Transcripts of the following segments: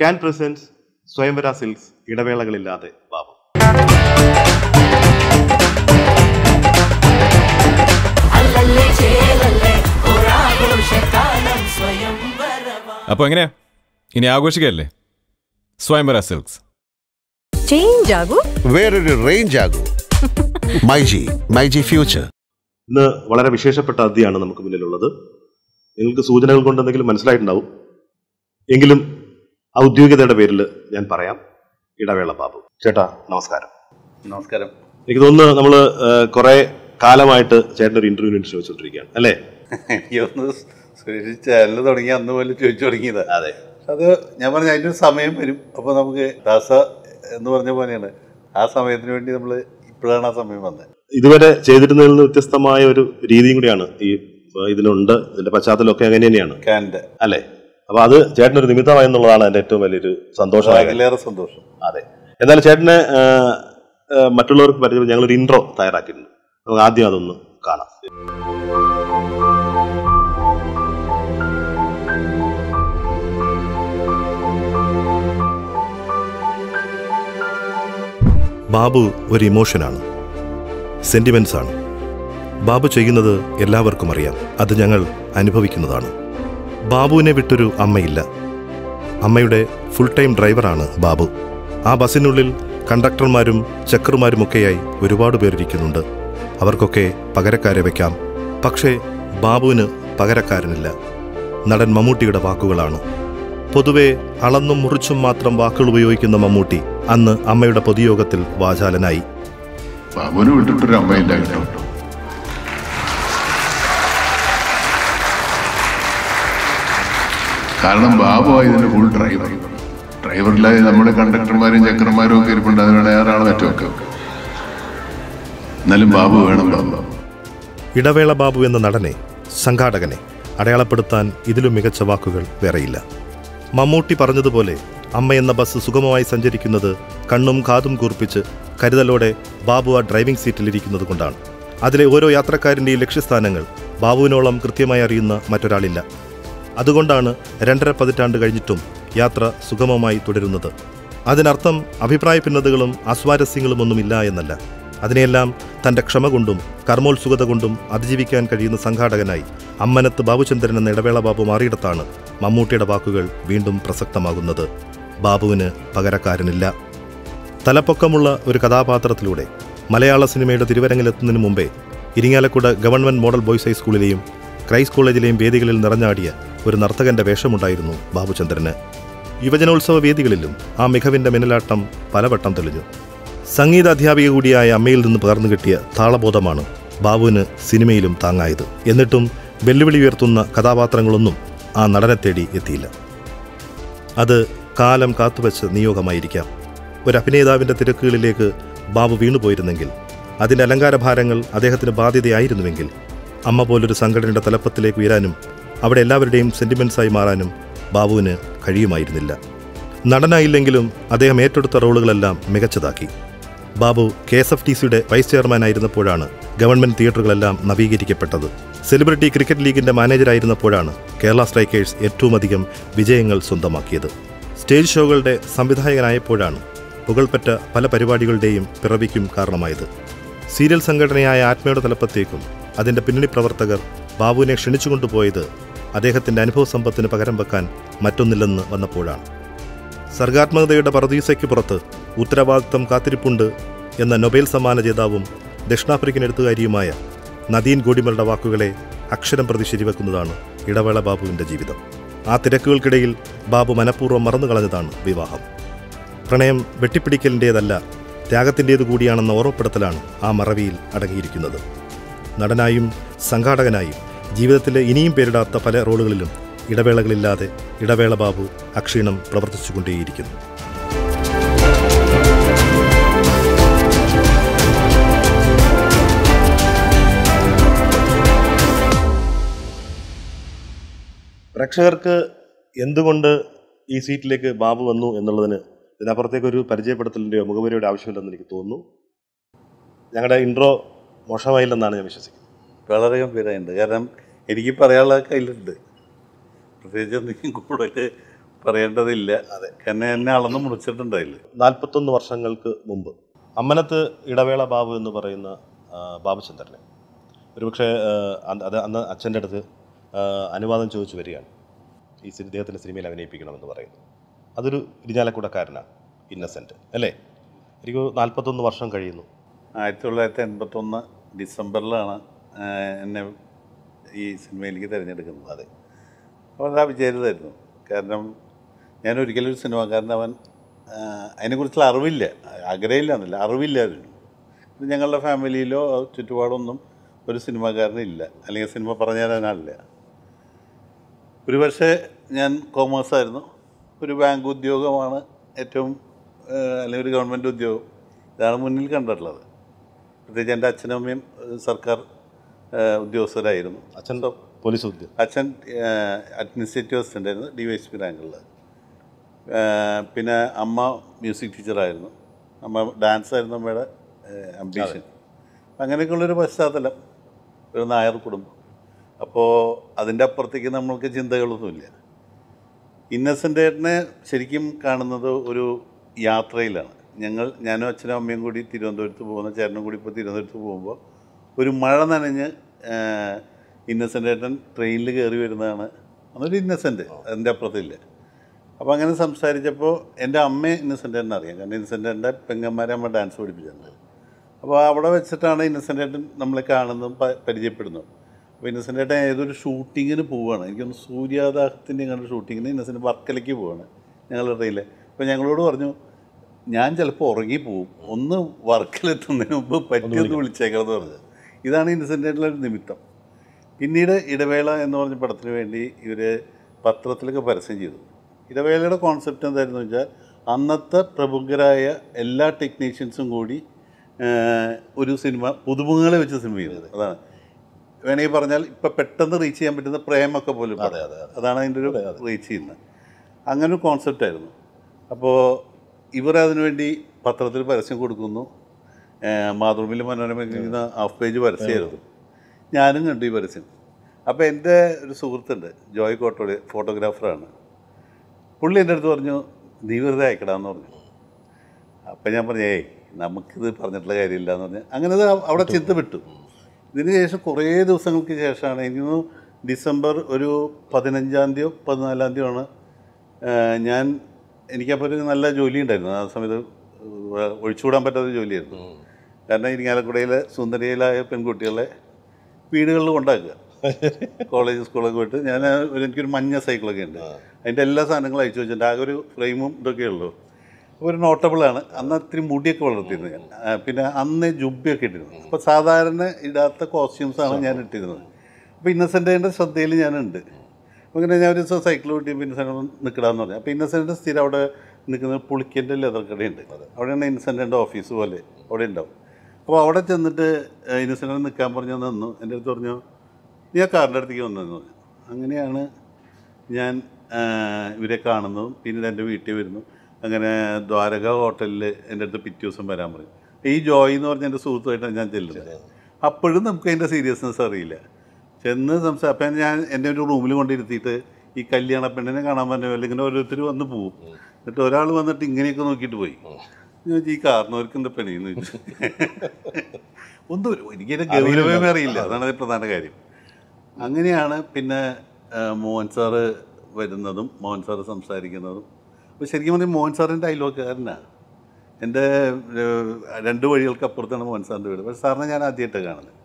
can presents Swayamvara silks ഇടവേളകളില്ലാതെ ബാബു അപ്പോൾ എങ്ങനെയാ ഇനി ആഘോഷിക്കല്ലേ സ്വയംവര സിൽക്സ് വേറൊരു റേഞ്ച് ആകൂ മൈജി മൈജി ഫ്യൂച്ചർ ഇന്ന് വളരെ വിശേഷപ്പെട്ട അതിഥിയാണ് നമുക്ക് മുന്നിലുള്ളത് നിങ്ങൾക്ക് സൂചനകൾ കൊണ്ട് എന്തെങ്കിലും മനസ്സിലായിട്ടുണ്ടാവും എങ്കിലും ഔദ്യോഗികതയുടെ പേരിൽ ഞാൻ പറയാം ഇടവേള ബാബു ചേട്ടാ നമസ്കാരം നമസ്കാരം എനിക്ക് തോന്നുന്നു നമ്മൾ കുറേ കാലമായിട്ട് ചേട്ടൻ ഒരു ഇന്റർവ്യൂവിന് ചോദിച്ചുകൊണ്ടിരിക്കുകയാണ് അല്ലേ സുരേഷ് ചാനൽ തുടങ്ങി അന്ന് പോലെ ചോദിച്ചു തുടങ്ങിയത് അതെ അത് ഞാൻ പറഞ്ഞ അതിൻ്റെ സമയം വരും അപ്പോൾ നമുക്ക് ദാസ എന്ന് പറഞ്ഞ പോലെയാണ് ആ സമയത്തിന് വേണ്ടി നമ്മൾ ഇപ്പോഴാണ് ആ സമയം വന്നത് ഇതുവരെ ചെയ്തിരുന്നതിൽ നിന്ന് വ്യത്യസ്തമായ ഒരു രീതിയും കൂടിയാണ് ഈ ഇതിലുണ്ട് ഇതിന്റെ പശ്ചാത്തലമൊക്കെ അങ്ങനെ തന്നെയാണ് അല്ലേ അപ്പൊ അത് ചേട്ടനൊരു നിമിത്തമായി എന്നുള്ളതാണ് എന്റെ ഏറ്റവും വലിയൊരു സന്തോഷമായ സന്തോഷം അതെ എന്തായാലും ചേട്ടന് മറ്റുള്ളവർക്ക് പരിചയം ഞങ്ങളൊരു ഇൻട്രോ തയ്യാറാക്കിയിട്ടുണ്ട് നമുക്ക് ആദ്യം അതൊന്ന് കാണാം ബാബു ഒരു ഇമോഷനാണ് ആണ് ബാബു ചെയ്യുന്നത് എല്ലാവർക്കും അറിയാം അത് ഞങ്ങൾ അനുഭവിക്കുന്നതാണ് ബാബുവിനെ വിട്ടൊരു അമ്മയില്ല അമ്മയുടെ ഫുൾ ടൈം ഡ്രൈവറാണ് ബാബു ആ ബസ്സിനുള്ളിൽ കണ്ടക്ടർമാരും ഒക്കെയായി ഒരുപാട് പേരിരിക്കുന്നുണ്ട് അവർക്കൊക്കെ പകരക്കാരെ വയ്ക്കാം പക്ഷേ ബാബുവിന് പകരക്കാരനില്ല നടൻ മമ്മൂട്ടിയുടെ വാക്കുകളാണ് പൊതുവെ അളന്നും മുറിച്ചും മാത്രം വാക്കുകൾ ഉപയോഗിക്കുന്ന മമ്മൂട്ടി അന്ന് അമ്മയുടെ പൊതുയോഗത്തിൽ വാചാലനായി ബാബുവിനെ വിട്ടിട്ടൊരു അമ്മയില്ല കേട്ടോ കാരണം ബാബു ഇതിന്റെ ഫുൾ ഡ്രൈവർ ഡ്രൈവറില്ലാതെ നമ്മുടെ കണ്ടക്ടർമാരും ചക്രന്മാരും ഒക്കെ ഇരിപ്പുണ്ട് അതിനുള്ള ആരാണ് മറ്റുമൊക്കെ എന്നാലും ബാബു വേണം ബാബു ഇടവേള ബാബു എന്ന നടനെ സംഘാടകനെ അടയാളപ്പെടുത്താൻ ഇതിലും മികച്ച വാക്കുകൾ വേറെയില്ല മമ്മൂട്ടി പറഞ്ഞതുപോലെ അമ്മയെന്ന ബസ് സുഗമമായി സഞ്ചരിക്കുന്നത് കണ്ണും കാതും കൂർപ്പിച്ച് കരുതലോടെ ബാബു ആ ഡ്രൈവിംഗ് സീറ്റിലിരിക്കുന്നത് കൊണ്ടാണ് അതിലെ ഓരോ യാത്രക്കാരൻ്റെയും ലക്ഷ്യസ്ഥാനങ്ങൾ ബാബുവിനോളം കൃത്യമായി അറിയുന്ന മറ്റൊരാളില്ല അതുകൊണ്ടാണ് രണ്ടര പതിറ്റാണ്ട് കഴിഞ്ഞിട്ടും യാത്ര സുഗമമായി തുടരുന്നത് അതിനർത്ഥം അഭിപ്രായ ഭിന്നതകളും അസ്വാരസ്യങ്ങളുമൊന്നുമില്ല ഒന്നുമില്ല എന്നല്ല അതിനെയെല്ലാം തൻ്റെ ക്ഷമ കൊണ്ടും കർമ്മോത്സുകത കൊണ്ടും അതിജീവിക്കാൻ കഴിയുന്ന സംഘാടകനായി അമ്മനത്ത് ബാബുചന്ദ്രൻ എന്ന ഇടവേള ബാബു മാറിയിടത്താണ് മമ്മൂട്ടിയുടെ വാക്കുകൾ വീണ്ടും പ്രസക്തമാകുന്നത് ബാബുവിന് പകരക്കാരനില്ല തലപ്പൊക്കമുള്ള ഒരു കഥാപാത്രത്തിലൂടെ മലയാള സിനിമയുടെ തിരുവരങ്ങിലെത്തുന്നതിന് മുമ്പേ ഇരിങ്ങാലക്കുട ഗവൺമെൻറ് മോഡൽ ബോയ്സ് ഹൈസ്കൂളിലെയും ക്രൈസ് കോളേജിലെയും വേദികളിൽ നിറഞ്ഞാടിയ ഒരു നർത്തകന്റെ വേഷമുണ്ടായിരുന്നു ബാബുചന്ദ്രന് യുവജനോത്സവ വേദികളിലും ആ മികവിന്റെ മിന്നലാട്ടം പലവട്ടം തെളിഞ്ഞു സംഗീതാധ്യാപിക കൂടിയായ അമ്മയിൽ നിന്ന് പകർന്നു കിട്ടിയ താളബോധമാണ് ബാബുവിന് സിനിമയിലും താങ്ങായത് എന്നിട്ടും വെല്ലുവിളി ഉയർത്തുന്ന കഥാപാത്രങ്ങളൊന്നും ആ നടനെ തേടി എത്തിയില്ല അത് കാലം കാത്തുവച്ച നിയോഗമായിരിക്കാം ഒരു അഭിനേതാവിൻ്റെ തിരക്കുകളിലേക്ക് ബാബു വീണുപോയിരുന്നെങ്കിൽ അതിൻ്റെ അലങ്കാരഭാരങ്ങൾ അദ്ദേഹത്തിന് ബാധ്യതയായിരുന്നുവെങ്കിൽ അമ്മ പോലൊരു സംഘടനയുടെ തലപ്പത്തിലേക്ക് ഉയരാനും അവിടെ എല്ലാവരുടെയും സെൻറ്റിമെൻസായി മാറാനും ബാബുവിന് കഴിയുമായിരുന്നില്ല നടനായില്ലെങ്കിലും അദ്ദേഹം ഏറ്റെടുത്ത റോളുകളെല്ലാം മികച്ചതാക്കി Babu K S F T സിയുടെ വൈസ് ചെയർമാനായിരുന്നപ്പോഴാണ് ഗവൺമെൻറ് തിയേറ്ററുകളെല്ലാം നവീകരിക്കപ്പെട്ടത് സെലിബ്രിറ്റി ക്രിക്കറ്റ് ലീഗിൻ്റെ മാനേജരായിരുന്നപ്പോഴാണ് കേരള സ്ട്രൈക്കേഴ്സ് ഏറ്റവും അധികം വിജയങ്ങൾ സ്വന്തമാക്കിയത് സ്റ്റേജ് ഷോകളുടെ സംവിധായകനായപ്പോഴാണ് പുകൾപ്പറ്റ പല പരിപാടികളുടെയും പിറവിക്കും കാരണമായത് സീരിയൽ സംഘടനയായ ആത്മയുടെ തലപ്പത്തേക്കും അതിൻ്റെ പിന്നണി പ്രവർത്തകർ ബാബുവിനെ ക്ഷണിച്ചുകൊണ്ടുപോയത് അദ്ദേഹത്തിൻ്റെ അനുഭവ സമ്പത്തിന് പകരം വെക്കാൻ മറ്റൊന്നില്ലെന്ന് വന്നപ്പോഴാണ് സർഗാത്മകതയുടെ പറദീസയ്ക്ക് പുറത്ത് ഉത്തരവാദിത്തം കാത്തിരിപ്പുണ്ട് എന്ന നൊബേൽ സമ്മാന ജേതാവും ദക്ഷിണാഫ്രിക്കൻ എഴുത്തുകാരിയുമായ നദീൻ ഗോഡിമലുടെ വാക്കുകളെ അക്ഷരം പ്രതി ശരിവെക്കുന്നതാണ് ഇടവേള ബാബുവിൻ്റെ ജീവിതം ആ തിരക്കുകൾക്കിടയിൽ ബാബു മനഃപൂർവ്വം മറന്നു കളഞ്ഞതാണ് വിവാഹം പ്രണയം വെട്ടിപ്പിടിക്കലിൻ്റേതല്ല ത്യാഗത്തിൻ്റേതു കൂടിയാണെന്ന ഓർമ്മപ്പെടുത്തലാണ് ആ മറവിയിൽ അടങ്ങിയിരിക്കുന്നത് നടനായും സംഘാടകനായും ജീവിതത്തിലെ ഇനിയും പേരിടാത്ത പല റോളുകളിലും ഇടവേളകളില്ലാതെ ഇടവേള ബാബു അക്ഷീണം പ്രവർത്തിച്ചുകൊണ്ടേയിരിക്കുന്നു പ്രേക്ഷകർക്ക് എന്തുകൊണ്ട് ഈ സീറ്റിലേക്ക് ബാബു വന്നു എന്നുള്ളതിന് ഇതിനപ്പുറത്തേക്കൊരു പരിചയപ്പെടുത്തലിൻ്റെയോ മുഖപരിയുടെ ആവശ്യമില്ലെന്ന് എനിക്ക് തോന്നുന്നു ഞങ്ങളുടെ ഇൻട്രോ മോശമായില്ലെന്നാണ് ഞാൻ വിശ്വസിക്കുന്നത് വളരെ ഗംഭീരമായിട്ടുണ്ട് കാരണം എനിക്ക് പറയാനുള്ള കയ്യിലുണ്ട് പ്രത്യേകിച്ച് എന്തെങ്കിലും കൂടുതൽ പറയേണ്ടതില്ല അതെ എന്നെ എന്നെ അളന്ന് മുറിച്ചിട്ടുണ്ടായില്ല നാൽപ്പത്തൊന്ന് വർഷങ്ങൾക്ക് മുമ്പ് അമ്മനത്ത് ഇടവേള ബാബു എന്ന് പറയുന്ന ബാബുചന്ദ്രനെ ഒരുപക്ഷെ അത് അന്ന് അച്ഛൻ്റെ അടുത്ത് അനുവാദം ചോദിച്ചു വരികയാണ് ഈ ഇദ്ദേഹത്തിൻ്റെ സിനിമയിൽ അഭിനയിപ്പിക്കണമെന്ന് പറയുന്നു അതൊരു ഇരിഞ്ഞാലക്കൂടക്കാരനാണ് ഇന്നസെൻറ്റ് അല്ലേ എനിക്ക് നാൽപ്പത്തൊന്ന് വർഷം കഴിയുന്നു ആയിരത്തി തൊള്ളായിരത്തി എൺപത്തൊന്ന് ഡിസംബറിലാണ് എന്നെ ഈ സിനിമയിലേക്ക് തിരഞ്ഞെടുക്കുന്നത് അതെ അപ്പോൾ ആ വിചാരിതായിരുന്നു കാരണം ഞാൻ ഒരിക്കലും ഒരു അവൻ അതിനെക്കുറിച്ചുള്ള അറിവില്ല ആഗ്രഹമില്ല എന്നല്ല അറിവില്ലായിരുന്നു ഞങ്ങളുടെ ഫാമിലിയിലോ ചുറ്റുപാടൊന്നും ഒരു സിനിമാക്കാരനില്ല അല്ലെങ്കിൽ സിനിമ പറഞ്ഞു തരാനാളില്ല ഒരു പക്ഷേ ഞാൻ കോമേഴ്സ് ആയിരുന്നു ഒരു ബാങ്ക് ഉദ്യോഗമാണ് ഏറ്റവും അല്ലെങ്കിൽ ഒരു ഗവൺമെൻറ് ഉദ്യോഗം ഇതാണ് മുന്നിൽ കണ്ടിട്ടുള്ളത് പ്രത്യേകിച്ച് എൻ്റെ അച്ഛനും അമ്മയും സർക്കാർ ഉദ്യോഗസ്ഥരായിരുന്നു അച്ഛൻ പോലീസ് ഉദ്യോഗം അച്ഛൻ അഡ്മിനിസ്ട്രേറ്റീവ് അസിസ്റ്റൻ്റ് ആയിരുന്നു ഡി വൈ എസ് പി റാങ്കിൽ പിന്നെ അമ്മ മ്യൂസിക് ടീച്ചറായിരുന്നു അമ്മ ഡാൻസ് ആയിരുന്നു അമ്മയുടെ അംബീഷൻ അങ്ങനെയൊക്കെയുള്ളൊരു പശ്ചാത്തലം ഒരു നായർ കുടുംബം അപ്പോൾ അതിൻ്റെ അപ്പുറത്തേക്ക് നമ്മൾക്ക് ചിന്തകളൊന്നുമില്ല ഇന്നസെൻ്റേറ്റിനെ ശരിക്കും കാണുന്നത് ഒരു യാത്രയിലാണ് ഞങ്ങൾ ഞാനും അച്ഛനും അമ്മയും കൂടി തിരുവനന്തപുരത്ത് പോകുന്ന ചേട്ടനും കൂടി ഇപ്പോൾ തിരുവനന്തപുരത്ത് പോകുമ്പോൾ ഒരു മഴ നനഞ്ഞ് ഇന്നസെൻ്റ് ഏട്ടൻ ട്രെയിനിൽ കയറി വരുന്നതാണ് അന്നൊരു ഇന്നസെൻ്റ് അതിൻ്റെ അപ്പുറത്തില്ല അപ്പോൾ അങ്ങനെ സംസാരിച്ചപ്പോൾ എൻ്റെ അമ്മ ഇന്നസെൻ്റ് ഏട്ടൻ അറിയാം കാരണം ഇന്നസെൻ്റ് ഏട്ടൻ്റെ പെങ്ങന്മാരെ അമ്മ ഡാൻസ് പഠിപ്പിച്ചിട്ടുണ്ട് അപ്പോൾ അവിടെ വെച്ചിട്ടാണ് ഇന്നസെൻ്റ് ഏട്ടൻ നമ്മളെ കാണുന്നതും പരിചയപ്പെടുന്നതും അപ്പോൾ ഇന്നസെൻ്റ് ഏട്ടൻ ഏതൊരു ഷൂട്ടിങ്ങിന് പോവുകയാണ് എനിക്കൊന്ന് സൂര്യാദാഹത്തിൻ്റെ ഞങ്ങളുടെ ഷൂട്ടിങ്ങിന് ഇന്നസെൻ്റ് വർക്കലയ്ക്ക് പോവുകയാണ് ഞങ്ങളുടെ ട്രെയിനിൽ അപ്പോൾ ഞങ്ങളോട് പറഞ്ഞു ഞാൻ ചിലപ്പോൾ ഉറങ്ങിപ്പോവും ഒന്ന് വർക്കിലെത്തുന്നതിന് മുമ്പ് പറ്റിയൊന്ന് വിളിച്ചേക്കണമെന്ന് പറഞ്ഞത് ഇതാണ് ഇൻസിഡൻ്റായിട്ടുള്ള ഒരു നിമിത്തം പിന്നീട് ഇടവേള എന്ന് പറഞ്ഞ പടത്തിന് വേണ്ടി ഇവർ പത്രത്തിലൊക്കെ പരസ്യം ചെയ്തു ഇടവേളയുടെ കോൺസെപ്റ്റ് എന്തായിരുന്നു വെച്ചാൽ അന്നത്തെ പ്രമുഖരായ എല്ലാ ടെക്നീഷ്യൻസും കൂടി ഒരു സിനിമ പുതുമുഖങ്ങളെ വെച്ച് സിനിമ ചെയ്തത് അതാണ് വേണമെങ്കിൽ പറഞ്ഞാൽ ഇപ്പം പെട്ടെന്ന് റീച്ച് ചെയ്യാൻ പറ്റുന്ന പ്രേമൊക്കെ പോലും അതാണ് അതിൻ്റെ ഒരു റീച്ച് ചെയ്യുന്നത് അങ്ങനെ ഒരു കോൺസെപ്റ്റായിരുന്നു അപ്പോൾ ഇവർ അതിനുവേണ്ടി പത്രത്തിൽ പരസ്യം കൊടുക്കുന്നു മാതൃഭൂമിയിൽ മനോരമിക്കുന്ന ഹാഫ് പേജ് പരസ്യമായിരുന്നു ഞാനും കണ്ടു ഈ പരസ്യം അപ്പോൾ എൻ്റെ ഒരു സുഹൃത്തുണ്ട് ജോയ് കോട്ടോളി ഫോട്ടോഗ്രാഫറാണ് പുള്ളി എൻ്റെ അടുത്ത് പറഞ്ഞു നീ വെറുതെ അയക്കടാന്ന് പറഞ്ഞു അപ്പം ഞാൻ പറഞ്ഞു ഏയ് നമുക്കിത് പറഞ്ഞിട്ടുള്ള കാര്യമില്ല എന്ന് പറഞ്ഞു അങ്ങനെ അത് അവിടെ ചിന്ത വിട്ടു ഇതിന് ശേഷം കുറേ ദിവസങ്ങൾക്ക് ശേഷമാണ് എനിക്ക് ഡിസംബർ ഒരു പതിനഞ്ചാം തീയതിയോ പതിനാലാം തീയതിയോ ആണ് ഞാൻ എനിക്കപ്പോൾ ഒരു നല്ല ജോലി ഉണ്ടായിരുന്നു ആ സമയത്ത് ഒഴിച്ചുകൂടാൻ പറ്റാത്ത ജോലിയായിരുന്നു കാരണം ഇരിങ്ങാലക്കുടയിലെ സുന്ദരിയിലായ പെൺകുട്ടികളെ വീടുകളിൽ കൊണ്ടാക്കുക കോളേജ് സ്കൂളൊക്കെ പോയിട്ട് ഞാൻ എനിക്കൊരു മഞ്ഞ സൈക്കിളൊക്കെ ഉണ്ട് അതിൻ്റെ എല്ലാ സാധനങ്ങളും അയച്ചു വെച്ചിട്ടുണ്ട് ആകെ ഒരു ഫ്രെയിമും ഇതൊക്കെ ഉള്ളൂ ഒരു നോട്ടബിളാണ് അന്ന് ഇത്തിരി മുടിയൊക്കെ വളർത്തിയിരുന്നു ഞാൻ പിന്നെ അന്ന് ജുബിയൊക്കെ ഇട്ടിരുന്നു അപ്പോൾ സാധാരണ ഇടാത്ത കോസ്റ്റ്യൂംസാണ് ഞാൻ ഇട്ടിരുന്നത് അപ്പോൾ ഇന്നസെൻ്റ് ശ്രദ്ധയിൽ ഞാനുണ്ട് അങ്ങനെ ഞാൻ ഒരു ദിവസം സൈക്കിൾ കൂട്ടി ഇന്നസെൻ്റ് നിൽക്കണമെന്ന് പറയാം അപ്പോൾ ഇന്നസെൻ്റ് സ്ഥിരം അവിടെ നിൽക്കുന്ന പുളിക്കൻ്റെ ലെതർ കടയുണ്ട് അവിടെയാണ് ഇന്നസെൻ്റിൻ്റെ ഓഫീസ് പോലെ അവിടെ ഉണ്ടാവും അപ്പോൾ അവിടെ ചെന്നിട്ട് ഇന്നസെൻ്റ് നിൽക്കാൻ പറഞ്ഞു നിന്നു എൻ്റെ അടുത്ത് പറഞ്ഞു നീ ആ കാറിൻ്റെ അടുത്തേക്ക് വന്നു അങ്ങനെയാണ് ഞാൻ ഇവരെ കാണുന്നതും പിന്നീട് എൻ്റെ വീട്ടിൽ വരുന്നു അങ്ങനെ ദ്വാരക ഹോട്ടലിൽ എൻ്റെ അടുത്ത് പിറ്റേ ദിവസം വരാൻ പറഞ്ഞു ഈ ജോയി എന്ന് പറഞ്ഞ എൻ്റെ സുഹൃത്തുമായിട്ടാണ് ഞാൻ ചെല്ലുന്നത് അപ്പോഴും നമുക്ക് അതിൻ്റെ സീരിയസ്നെസ് അറിയില്ല ചെന്ന് സംസാരം അപ്പം ഞാൻ എൻ്റെ ഒരു റൂമിൽ കൊണ്ടിരുത്തിയിട്ട് ഈ കല്യാണ പെണ്ണിനെ കാണാൻ പറ്റുമോ അല്ലെങ്കിൽ ഓരോരുത്തർ വന്ന് പോവും എന്നിട്ട് ഒരാൾ വന്നിട്ട് ഇങ്ങനെയൊക്കെ നോക്കിയിട്ട് പോയി ഞാൻ ഈ കാർന്നവർക്ക് എന്താ പണിയെന്ന് ചോദിച്ചു ഒന്നും എനിക്ക് എൻ്റെ ഗൗരവമേ അറിയില്ല അതാണ് പ്രധാന കാര്യം അങ്ങനെയാണ് പിന്നെ മോഹൻ സാറ് വരുന്നതും മോഹൻ സാറ് സംസാരിക്കുന്നതും അപ്പോൾ ശരിക്കും പറഞ്ഞാൽ മോഹൻ സാറിൻ്റെ അയൽവക്കാരനാണ് എൻ്റെ രണ്ട് വഴികൾക്ക് അപ്പുറത്താണ് മോഹൻ സാറിൻ്റെ വീട് പക്ഷേ സാറിനെ ഞാൻ ആദ്യമായിട്ടാണ് കാണുന്നത്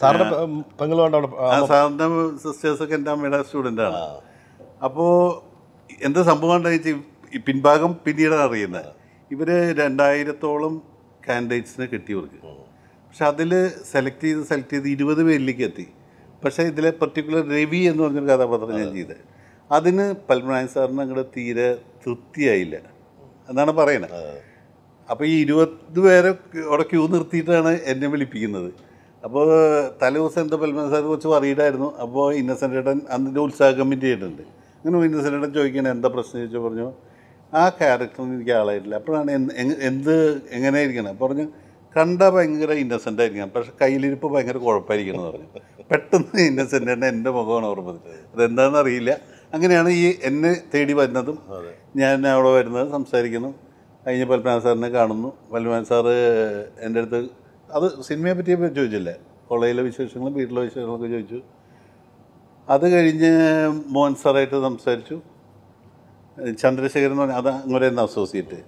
സാറിൻ്റെ സിസ്റ്റേഴ്സൊക്കെ എൻ്റെ അമ്മയുടെ ആണ് അപ്പോൾ എന്താ സംഭവം ഉണ്ടായി പിൻഭാഗം പിന്നീട് അറിയുന്നത് ഇവർ രണ്ടായിരത്തോളം കാൻഡിഡേറ്റ്സിനെ കിട്ടിയവർക്ക് പക്ഷെ അതിൽ സെലക്ട് ചെയ്ത് സെലക്ട് ചെയ്ത് ഇരുപത് പേരിലേക്ക് എത്തി പക്ഷേ ഇതിലെ പർട്ടിക്കുലർ രവി എന്ന് പറഞ്ഞൊരു കഥാപാത്രം ഞാൻ ചെയ്തത് അതിന് പത്മനാഭൻ സാറിന് അങ്ങോട്ട് തീരെ തൃപ്തിയായില്ല എന്നാണ് പറയുന്നത് അപ്പോൾ ഈ ഇരുപത് പേരെ അവിടെ ക്യൂ നിർത്തിയിട്ടാണ് എന്നെ വിളിപ്പിക്കുന്നത് അപ്പോൾ തലേദിവസം എന്താ പെൽമൻ സാർ കുറച്ച് പറയിട്ടായിരുന്നു അപ്പോൾ ഇന്നസെൻ്റ് ഏട്ടൻ അന്നിൻ്റെ ഉത്സാഹ കമ്മിറ്റി ആയിട്ടുണ്ട് അങ്ങനെ ഇന്നസെൻ്റ് ഏട്ടൻ ചോദിക്കണേ എന്താ പ്രശ്നം ചോദിച്ചു പറഞ്ഞു ആ ക്യാരക്ടറിന് എനിക്ക് ആളായിട്ടില്ല അപ്പോഴാണ് എന്ത് എങ്ങനെ ഇരിക്കണം പറഞ്ഞു കണ്ട ഭയങ്കര ഇന്നസെൻ്റ് ആയിരിക്കണം പക്ഷെ കയ്യിലിരിപ്പ് ഭയങ്കര കുഴപ്പമായിരിക്കണം എന്ന് പറഞ്ഞു പെട്ടെന്ന് ഇന്നസെൻ്റ് തന്നെ എൻ്റെ മുഖമാണ് ഓർമ്മ അതെന്താണെന്ന് അറിയില്ല അങ്ങനെയാണ് ഈ എന്നെ തേടി വരുന്നതും ഞാൻ അവിടെ വരുന്നത് സംസാരിക്കുന്നു കഴിഞ്ഞ് പത്മനാഭ സാറിനെ കാണുന്നു പത്മനാഭ സാറ് എൻ്റെ അടുത്ത് അത് സിനിമയെ പറ്റിയെ ചോദിച്ചില്ലേ കോളേജിലെ വിശേഷങ്ങളും വീട്ടിലെ വിശേഷങ്ങളൊക്കെ ചോദിച്ചു അത് കഴിഞ്ഞ് മോഹൻ സാറായിട്ട് സംസാരിച്ചു ചന്ദ്രശേഖരൻ എന്ന് പറഞ്ഞാൽ അത് അങ്ങോട്ടായിരുന്നു അസോസിയേറ്റ്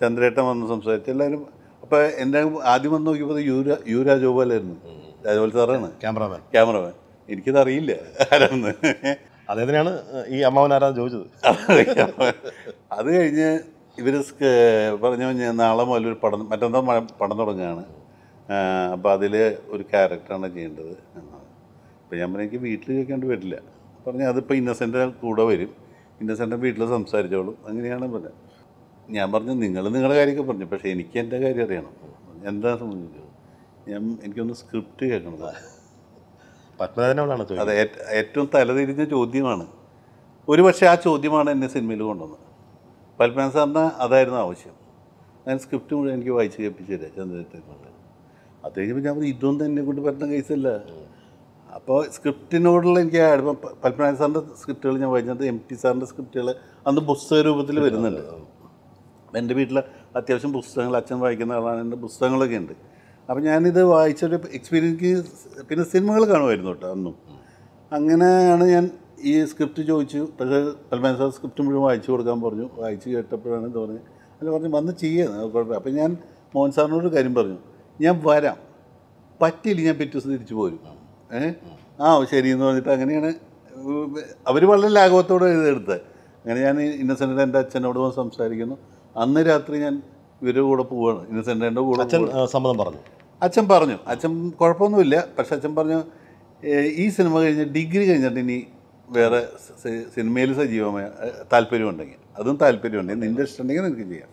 ചന്ദ്രേട്ടൻ വന്ന് സംസാരിച്ചു എല്ലാവരും അപ്പോൾ എൻ്റെ ആദ്യം വന്ന് നോക്കിയപ്പോൾ യുരാ യുവരാജ് ഗോപാലായിരുന്നു രാജപാൽ സാറാണ് ക്യാമറമാൻ ക്യാമറമാൻ എനിക്കത് അറിയില്ല ആരാന്ന് അദ്ദേഹത്തിനാണ് ഈ അമ്മാവൻ ആരാ ചോദിച്ചത് അത് കഴിഞ്ഞ് ഇവർ പറഞ്ഞ നാളെ മുതൽ ഒരു പടം മറ്റന്നാൾ പടം തുടങ്ങുകയാണ് അപ്പോൾ അതിൽ ഒരു ക്യാരക്ടറാണ് ചെയ്യേണ്ടത് എന്നാണ് അപ്പോൾ ഞാൻ പറഞ്ഞു എനിക്ക് വീട്ടിൽ ചോദിക്കേണ്ടി വരില്ല പറഞ്ഞു അതിപ്പോൾ ഇന്നസെൻ്റ് കൂടെ വരും ഇന്നസെൻ്റ് വീട്ടിൽ സംസാരിച്ചോളും അങ്ങനെയാണ് പറഞ്ഞത് ഞാൻ പറഞ്ഞു നിങ്ങൾ നിങ്ങളുടെ കാര്യമൊക്കെ പറഞ്ഞു പക്ഷേ എനിക്ക് എൻ്റെ കാര്യം അറിയണം എന്താ സംബന്ധിച്ചത് ഞാൻ എനിക്കൊന്ന് സ്ക്രിപ്റ്റ് കേൾക്കണതാണ് അതെ ഏറ്റവും തലതിരിഞ്ഞ ചോദ്യമാണ് ഒരു പക്ഷേ ആ ചോദ്യമാണ് എന്നെ സിനിമയിൽ കൊണ്ടുവന്നത് പത്മനാഭ സാറിന് അതായിരുന്നു ആവശ്യം ഞാൻ സ്ക്രിപ്റ്റ് മുഴുവൻ എനിക്ക് വായിച്ച് കേൾപ്പിച്ചു തരാം ചന്ദ്രചന്ദ്രൻ അദ്ദേഹം ഞാൻ പറഞ്ഞു ഇതൊന്നും എന്നെ കൊണ്ട് പറ്റുന്ന കേസല്ല അപ്പോൾ സ്ക്രിപ്റ്റിനോടുള്ള എനിക്ക് ഇപ്പം പത്മനാഭൻ സാറിൻ്റെ സ്ക്രിപ്റ്റുകൾ ഞാൻ വായിച്ചത് എം ടി സാറിൻ്റെ സ്ക്രിപ്റ്റുകൾ അന്ന് പുസ്തക രൂപത്തിൽ വരുന്നുണ്ട് എൻ്റെ വീട്ടിൽ അത്യാവശ്യം പുസ്തകങ്ങൾ അച്ഛൻ വായിക്കുന്ന ആളാണ് എൻ്റെ പുസ്തകങ്ങളൊക്കെ ഉണ്ട് അപ്പോൾ ഞാനിത് വായിച്ചൊരു എക്സ്പീരിയൻസ് പിന്നെ സിനിമകൾ കാണുമായിരുന്നു കേട്ടോ അന്നും അങ്ങനെയാണ് ഞാൻ ഈ സ്ക്രിപ്റ്റ് ചോദിച്ചു പക്ഷേ പത്മനാഭൻ സാർ സ്ക്രിപ്റ്റ് മുഴുവൻ വായിച്ചു കൊടുക്കാൻ പറഞ്ഞു വായിച്ചു കേട്ടപ്പോഴാണ് തോന്നിയത് അല്ല പറഞ്ഞു വന്ന് ചെയ്യുന്നത് കുഴപ്പമില്ല അപ്പം ഞാൻ മോഹൻ സാറിനോട് കാര്യം പറഞ്ഞു ഞാൻ വരാം പറ്റില്ല ഞാൻ പിറ്റേ ദിവസം തിരിച്ചു പോരും ഏ ആ ശരി എന്ന് പറഞ്ഞിട്ട് അങ്ങനെയാണ് അവർ വളരെ ലാഘവത്തോടെ എഴുതെടുത്ത് അങ്ങനെ ഞാൻ ഇന്നസെൻ്റ് എൻ്റെ അച്ഛനോട് വന്ന് സംസാരിക്കുന്നു അന്ന് രാത്രി ഞാൻ ഇവരുടെ കൂടെ പോവാണ് ഇന്നസെൻ്റ് എൻ്റെ കൂടെ സമ്മതം പറഞ്ഞു അച്ഛൻ പറഞ്ഞു അച്ഛൻ കുഴപ്പമൊന്നുമില്ല പക്ഷെ അച്ഛൻ പറഞ്ഞു ഈ സിനിമ കഴിഞ്ഞ് ഡിഗ്രി കഴിഞ്ഞിട്ട് ഇനി വേറെ സിനിമയിൽ സജീവമായ താല്പര്യമുണ്ടെങ്കിൽ അതും ഉണ്ടെങ്കിൽ നിൻ്റെ ഇഷ്ടമുണ്ടെങ്കിൽ നിനക്ക് ചെയ്യാം